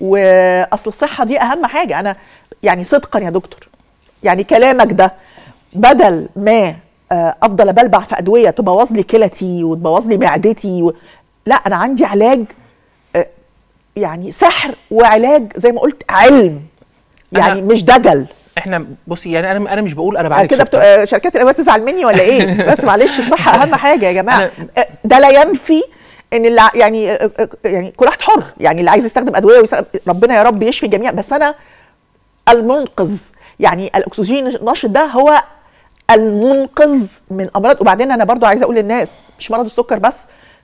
واصل الصحه دي اهم حاجه انا يعني صدقا يا دكتور يعني كلامك ده بدل ما آه، افضل بلبع في ادويه تبوظ لي كلتي وتبوظ لي معدتي و... لا انا عندي علاج آه، يعني سحر وعلاج زي ما قلت علم يعني مش دجل احنا بصي يعني انا انا مش بقول انا بعالج كده بتو... آه، شركات الادويه تزعل مني ولا ايه [LAUGHS] بس معلش الصحه اهم حاجه يا جماعه آه، ده لا ينفي ان اللي يعني آه، يعني كل واحد حر يعني اللي عايز يستخدم ادويه ويستخدم ربنا يا رب يشفي الجميع بس انا المنقذ يعني الاكسجين النشط ده هو المنقذ من امراض وبعدين انا برضو عايزه اقول للناس مش مرض السكر بس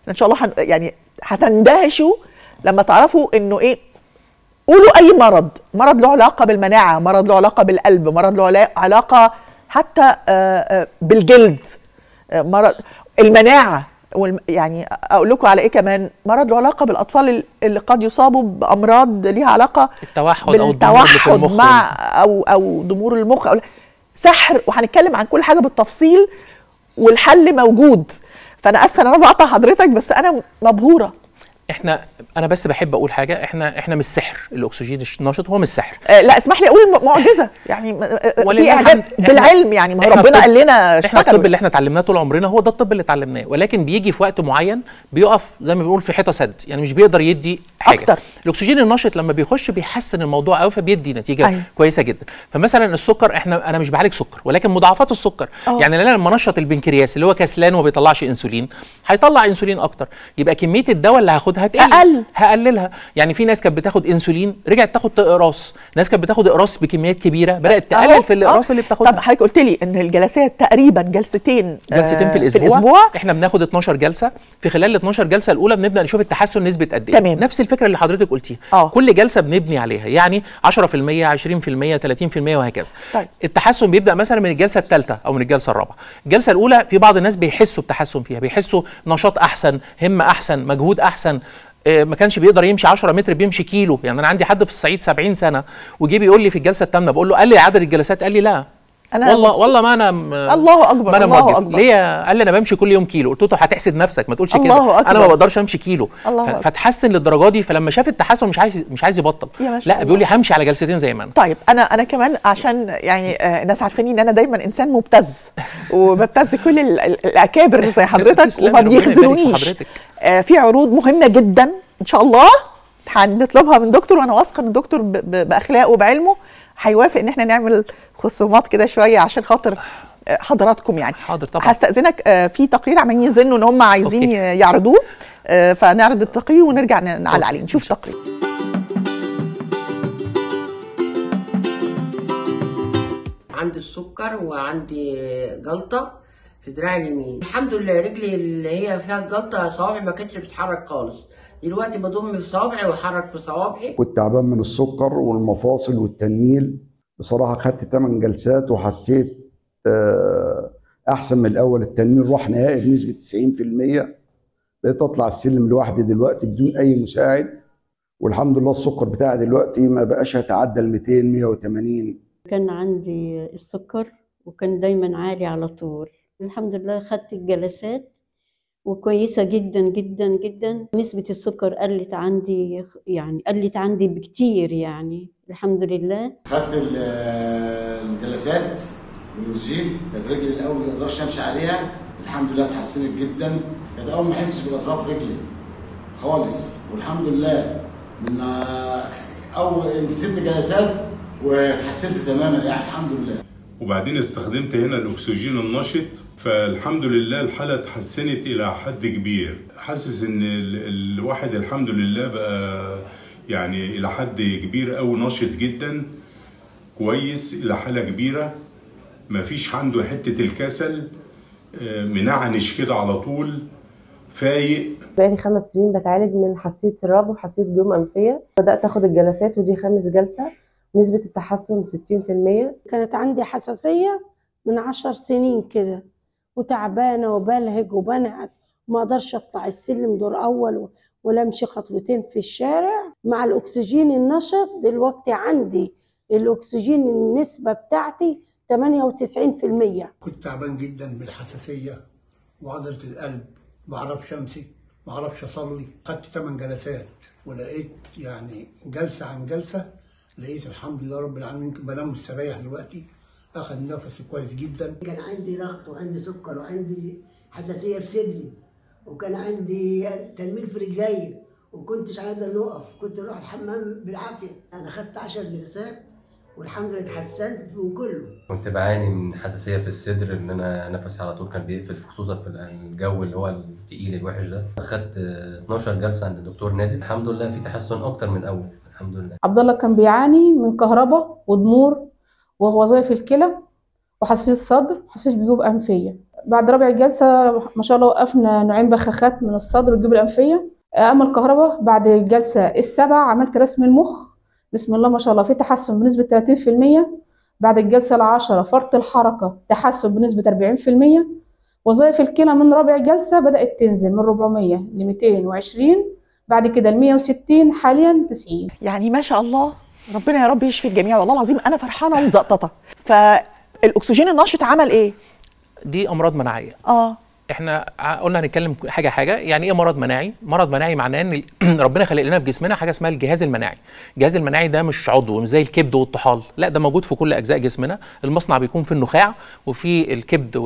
ان شاء الله حن... يعني هتندهشوا لما تعرفوا انه ايه قولوا اي مرض مرض له علاقه بالمناعه مرض له علاقه بالقلب مرض له علاقه حتى آه، آه، بالجلد آه، مرض المناعه يعني اقول لكم على ايه كمان مرض له علاقه بالاطفال اللي قد يصابوا بامراض ليها علاقه التوحد او التوحد مع يعني. او او ضمور المخ أو سحر وهنتكلم عن كل حاجه بالتفصيل والحل موجود فانا اسفه انا بقطع حضرتك بس انا مبهوره احنا انا بس بحب اقول حاجه احنا احنا مش سحر الاكسجين النشط هو مش سحر آه، لا اسمح لي اقول معجزه يعني آه، آه، في اعجاب بالعلم يعني ما ربنا قال لنا احنا الطب اللي احنا اتعلمناه طول عمرنا هو ده الطب اللي اتعلمناه ولكن بيجي في وقت معين بيقف زي ما بنقول في حيطه سد يعني مش بيقدر يدي حاجه أكتر. الاكسجين النشط لما بيخش بيحسن الموضوع قوي فبيدي نتيجه أيه. كويسه جدا فمثلا السكر احنا انا مش بعالج سكر ولكن مضاعفات السكر أوه. يعني انا لما نشط البنكرياس اللي هو كسلان وما بيطلعش انسولين هيطلع انسولين اكتر يبقى كميه الدواء اللي هاخدها هتقل هقللها يعني في ناس كانت بتاخد انسولين رجعت تاخد اقراص ناس كانت بتاخد اقراص بكميات كبيره بدات تقلل في الاقراص اللي بتاخدها طب حضرتك قلت لي ان الجلسات تقريبا جلستين آه، جلستين في آه، الاسبوع, في الأسبوع. احنا بناخد 12 جلسه في خلال ال 12 جلسه الاولى بنبدا نشوف التحسن نسبه قد ايه تمام. نفس الفكره اللي حضرتك قلتيها آه. كل جلسه بنبني عليها يعني 10% 20% 30% وهكذا طيب. التحسن بيبدا مثلا من الجلسه الثالثه او من الجلسه الرابعه الجلسه الاولى في بعض الناس بيحسوا بتحسن فيها بيحسوا نشاط احسن همه احسن مجهود احسن آه، ما كانش بيقدر يمشي 10 متر بيمشي كيلو يعني انا عندي حد في الصعيد 70 سنه وجي بيقول لي في الجلسه الثامنه بقول له قال لي عدد الجلسات قال لي لا أنا والله والله ما انا م... الله اكبر ما انا الله اكبر ليه قال لي انا بمشي كل يوم كيلو قلت له هتحسد نفسك ما تقولش كده انا ما بقدرش امشي كيلو الله ف... أكبر. فتحسن للدرجه دي فلما شاف التحسن مش عايز مش عايز يبطل لا بيقول لي همشي على جلستين زي ما انا طيب انا انا كمان عشان يعني آه الناس عارفاني ان انا دايما انسان مبتز وببتز كل ال... الاكابر زي [LAUGHS] حضرتك وما بيخذلونيش آه في عروض مهمه جدا ان شاء الله هنطلبها من دكتور وانا واثقه ان الدكتور باخلاقه وبعلمه هيوافق ان احنا نعمل خصومات كده شويه عشان خاطر آه، حضراتكم يعني حاضر طبعا هستاذنك آه، في تقرير عمالين يزنوا ان هم عايزين يعرضوه آه، فنعرض التقرير ونرجع نعلق عليه نشوف تقرير عندي السكر وعندي جلطه في دراعي اليمين الحمد لله رجلي اللي هي فيها الجلطه صوابعي ما كانتش بتتحرك خالص دلوقتي بضم في صوابعي واحرك في صوابعي كنت تعبان من السكر والمفاصل والتنميل بصراحه خدت 8 جلسات وحسيت آه، احسن من الاول التنميل راح نهائي بنسبه 90% بقيت اطلع السلم لوحدي دلوقتي بدون اي مساعد والحمد لله السكر بتاعي دلوقتي ما بقاش هيتعدى ال 200 180 كان عندي السكر وكان دايما عالي على طول الحمد لله خدت الجلسات وكويسة جدا جدا جدا نسبة السكر قلت عندي يعني قلت عندي بكتير يعني الحمد لله خدت الجلسات والاكسجين كانت رجلي الاول ما اقدرش امشي عليها الحمد لله اتحسنت جدا كانت اول ما احسش بالاطراف رجلي خالص والحمد لله من اول ست جلسات واتحسنت تماما يعني الحمد لله وبعدين استخدمت هنا الاكسجين النشط فالحمد لله الحاله اتحسنت الى حد كبير حاسس ان الواحد الحمد لله بقى يعني الى حد كبير قوي نشط جدا كويس الى حاله كبيره مفيش عنده حته الكسل آه، منعنش كده على طول فايق بقالي خمس سنين بتعالج من حسيت الرب وحسيت بيوم انفيه بدات اخد الجلسات ودي خامس جلسه نسبة التحسن 60% كانت عندي حساسية من عشر سنين كده وتعبانة وبلهج وبنهج ما اقدرش اطلع السلم دور اول ولا امشي خطوتين في الشارع مع الاكسجين النشط دلوقتي عندي الاكسجين النسبة بتاعتي 98% كنت تعبان جدا بالحساسية وعضلة القلب ما اعرفش امسك ما اعرفش اصلي خدت 8 جلسات ولقيت يعني جلسة عن جلسة لقيت الحمد لله رب العالمين بنام مستريح دلوقتي اخذ نفسي كويس جدا كان عندي ضغط وعندي سكر وعندي حساسيه في صدري وكان عندي تنميل في رجلي وكنتش على قدر نقف كنت اروح الحمام بالعافيه انا اخذت 10 جلسات والحمد لله اتحسنت من كله كنت بعاني من حساسيه في الصدر ان انا نفسي على طول كان بيقفل خصوصا في الجو اللي هو التقيل الوحش ده اخذت 12 جلسه عند الدكتور نادر الحمد لله في تحسن اكتر من الاول الحمد لله عبد الله كان بيعاني من كهرباء وضمور ووظائف الكلى وحساسيه صدر وحساسيه جيوب انفيه بعد رابع جلسه ما شاء الله وقفنا نوعين بخاخات من الصدر والجيوب الانفيه اما الكهرباء بعد الجلسه السابعه عملت رسم المخ بسم الله ما شاء الله في تحسن بنسبه 30% بعد الجلسه العاشره فرط الحركه تحسن بنسبه 40% وظائف الكلى من رابع جلسه بدات تنزل من 400 ل 220 بعد كده ال 160 حاليا 90 يعني ما شاء الله ربنا يا رب يشفي الجميع والله العظيم انا فرحانه ومزقططه فالاكسجين النشط عمل ايه دي امراض مناعيه اه احنا قلنا هنتكلم حاجه حاجه يعني ايه مرض مناعي مرض مناعي معناه ان [CLEARS THROAT] ربنا خلق لنا في جسمنا حاجه اسمها الجهاز المناعي الجهاز المناعي ده مش عضو مش زي الكبد والطحال لا ده موجود في كل اجزاء جسمنا المصنع بيكون في النخاع وفي الكبد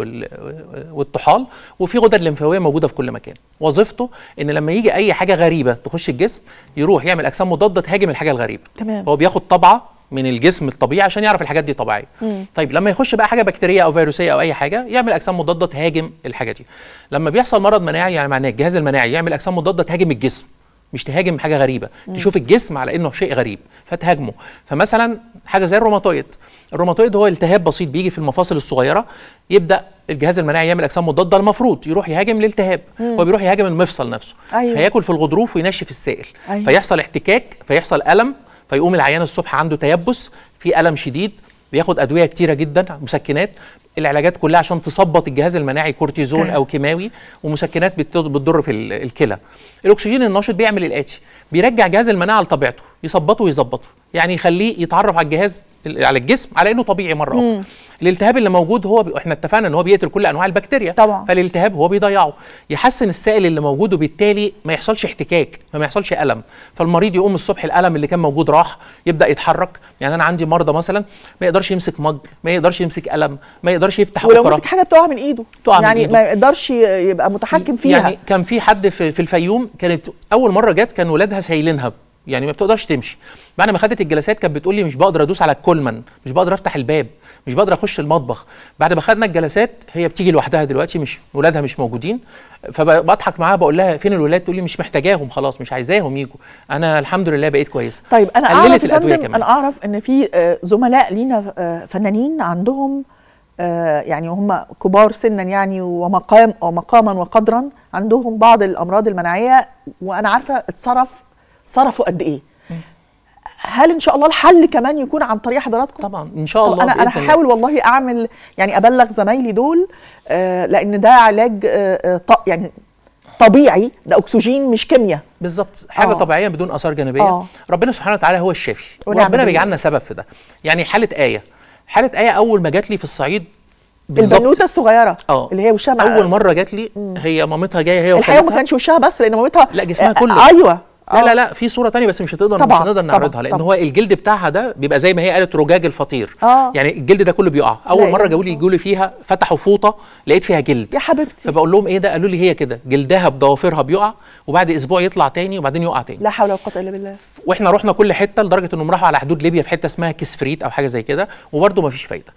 والطحال وفي غدد لمفاويه موجوده في كل مكان وظيفته ان لما يجي اي حاجه غريبه تخش الجسم يروح يعمل اجسام مضاده تهاجم الحاجه الغريبه تمام هو بياخد طبعه من الجسم الطبيعي عشان يعرف الحاجات دي طبيعيه مم. طيب لما يخش بقى حاجه بكتيريه او فيروسيه او اي حاجه يعمل اجسام مضاده تهاجم الحاجه دي لما بيحصل مرض مناعي يعني معناه الجهاز المناعي يعمل اجسام مضاده تهاجم الجسم مش تهاجم حاجه غريبه مم. تشوف الجسم على انه شيء غريب فتهاجمه فمثلا حاجه زي الروماتويد الروماتويد هو التهاب بسيط بيجي في المفاصل الصغيره يبدا الجهاز المناعي يعمل اجسام مضاده المفروض يروح يهاجم الالتهاب هو بيروح يهاجم المفصل نفسه أيوه. فياكل في الغضروف وينشف السائل أيوه. فيحصل احتكاك فيحصل الم فيقوم العيان الصبح عنده تيبس في الم شديد بياخد ادويه كتيره جدا مسكنات العلاجات كلها عشان تثبط الجهاز المناعي كورتيزون او كيماوي ومسكنات بتضر في الكلى الاكسجين النشط بيعمل الاتي بيرجع جهاز المناعه لطبيعته يظبطه ويظبطه يعني يخليه يتعرف على الجهاز على الجسم على انه طبيعي مره اخرى الالتهاب اللي موجود هو بي... احنا اتفقنا ان هو بيقتل كل انواع البكتيريا طبعا فالالتهاب هو بيضيعه يحسن السائل اللي موجود وبالتالي ما يحصلش احتكاك فما يحصلش الم فالمريض يقوم الصبح الالم اللي كان موجود راح يبدا يتحرك يعني انا عندي مرضى مثلا ما يقدرش يمسك مج ما يقدرش يمسك الم ما يقدرش يفتح ولو مسك حاجه بتقع من ايده تقع يعني من إيده. ما يقدرش يبقى متحكم فيها يعني كان في حد في, في الفيوم كانت اول مره جت كان ولادها شايلينها يعني ما بتقدرش تمشي بعد ما خدت الجلسات كانت بتقول لي مش بقدر ادوس على الكولمن مش بقدر افتح الباب مش بقدر اخش المطبخ بعد ما خدنا الجلسات هي بتيجي لوحدها دلوقتي مش ولادها مش موجودين فبضحك معاها بقول لها فين الولاد تقول لي مش محتاجاهم خلاص مش عايزاهم يجوا انا الحمد لله بقيت كويسه طيب انا اعرف الادويه كمان انا اعرف ان في آه، زملاء لينا آه، فنانين عندهم آه، يعني هم كبار سنا يعني ومقام ومقاما وقدرا عندهم بعض الامراض المناعيه وانا عارفه اتصرف صرفوا قد ايه هل ان شاء الله الحل كمان يكون عن طريق حضراتكم طبعا ان شاء الله انا انا هحاول والله اعمل يعني ابلغ زمايلي دول آه لان ده علاج آه, آه، يعني طبيعي ده اكسجين مش كيمياء بالظبط حاجه آه. طبيعيه بدون اثار جانبيه آه. ربنا سبحانه وتعالى هو الشافي وربنا بيجعلنا سبب في ده يعني حاله ايه حاله ايه اول ما جات لي في الصعيد بالظبط البنوته الصغيره اه اللي هي وشها اول مره جات لي هي مامتها جايه هي وخالتها الحقيقه ما كانش وشها بس لان مامتها لا جسمها آه، كله آه ايوه لا لا آه. لا في صوره تانية بس مش هتقدر طبعًا مش هنقدر نعرضها لان طبعًا هو الجلد بتاعها ده بيبقى زي ما هي قالت رجاج الفطير آه يعني الجلد ده كله بيقع اول مره جابوا لي يجوا لي فيها فتحوا فوطه لقيت فيها جلد يا حبيبتي فبقول لهم ايه ده قالوا لي هي كده جلدها بضوافرها بيقع وبعد اسبوع يطلع تاني وبعدين يقع تاني لا حول ولا قوه الا بالله واحنا رحنا كل حته لدرجه انهم راحوا على حدود ليبيا في حته اسمها كسفريت او حاجه زي كده وبرده مفيش فايده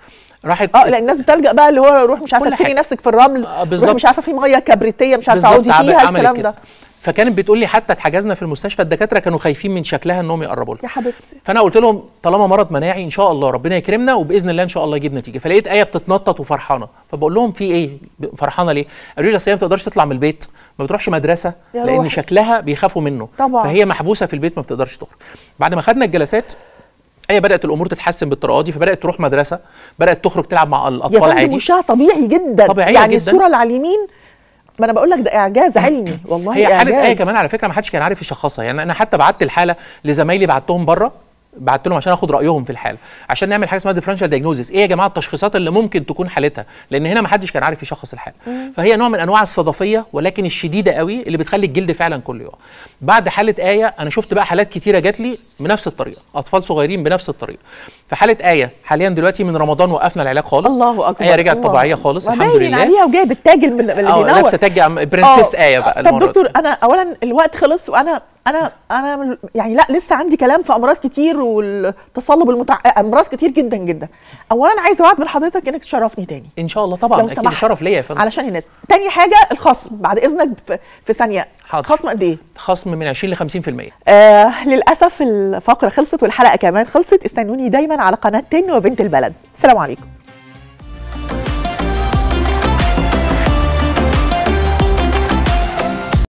راحت اه لان الناس بتلجا بقى اللي هو روح مش عارفه تفني نفسك في الرمل آه، بالظبط مش عارفه في ميه كبريتيه مش عارفه تعودي فيها الكلام ده فكانت بتقول لي حتى اتحجزنا في المستشفى الدكاتره كانوا خايفين من شكلها انهم يقربوا لها يا حبيبتي فانا قلت لهم طالما مرض مناعي ان شاء الله ربنا يكرمنا وباذن الله ان شاء الله يجيب نتيجه فلقيت ايه بتتنطط وفرحانه فبقول لهم في ايه فرحانه ليه قالوا لي اصل ما تقدرش تطلع من البيت ما بتروحش مدرسه لان روح. شكلها بيخافوا منه طبعا. فهي محبوسه في البيت ما بتقدرش تخرج بعد ما خدنا الجلسات هي آية بدات الامور تتحسن بالطريقه دي فبدات تروح مدرسه بدات تخرج تلعب مع الاطفال عادي طبيعي جدا طبيعي يعني جدا. الصوره اللي على اليمين ما انا بقول لك ده اعجاز علمي والله هي إعجاز. حاله ايه كمان على فكره ما حدش كان عارف يشخصها يعني انا حتى بعت الحاله لزمايلي بعتهم بره بعت لهم عشان اخد رايهم في الحاله عشان نعمل حاجه اسمها ديفرنشال دايجنوزيس ايه يا جماعه التشخيصات اللي ممكن تكون حالتها لان هنا ما حدش كان عارف يشخص الحاله فهي نوع من انواع الصدفيه ولكن الشديده قوي اللي بتخلي الجلد فعلا كله يقع بعد حاله ايه انا شفت بقى حالات كتيره جات لي بنفس الطريقه اطفال صغيرين بنفس الطريقه فحاله ايه حاليا دلوقتي من رمضان وقفنا العلاج خالص الله اكبر ايه رجعت طبيعيه خالص الحمد لله يعني عليها وجايب التاج اللي اه لابسه تاج برنسس آه. ايه بقى طب دكتور انا اولا الوقت خلص وانا انا انا يعني لا لسه عندي كلام في امراض كتير والتصلب المتع... آه، امراض كتير جدا جدا اولا عايزه اوعد من حضرتك انك تشرفني تاني ان شاء الله طبعا اكيد شرف ليا يا فندم علشان الناس تاني حاجه الخصم بعد اذنك في ثانيه حاضر خصم قد ايه خصم من 20 ل 50% آه للاسف الفقره خلصت والحلقه كمان خلصت استنوني دايما على قناه تن وبنت البلد السلام عليكم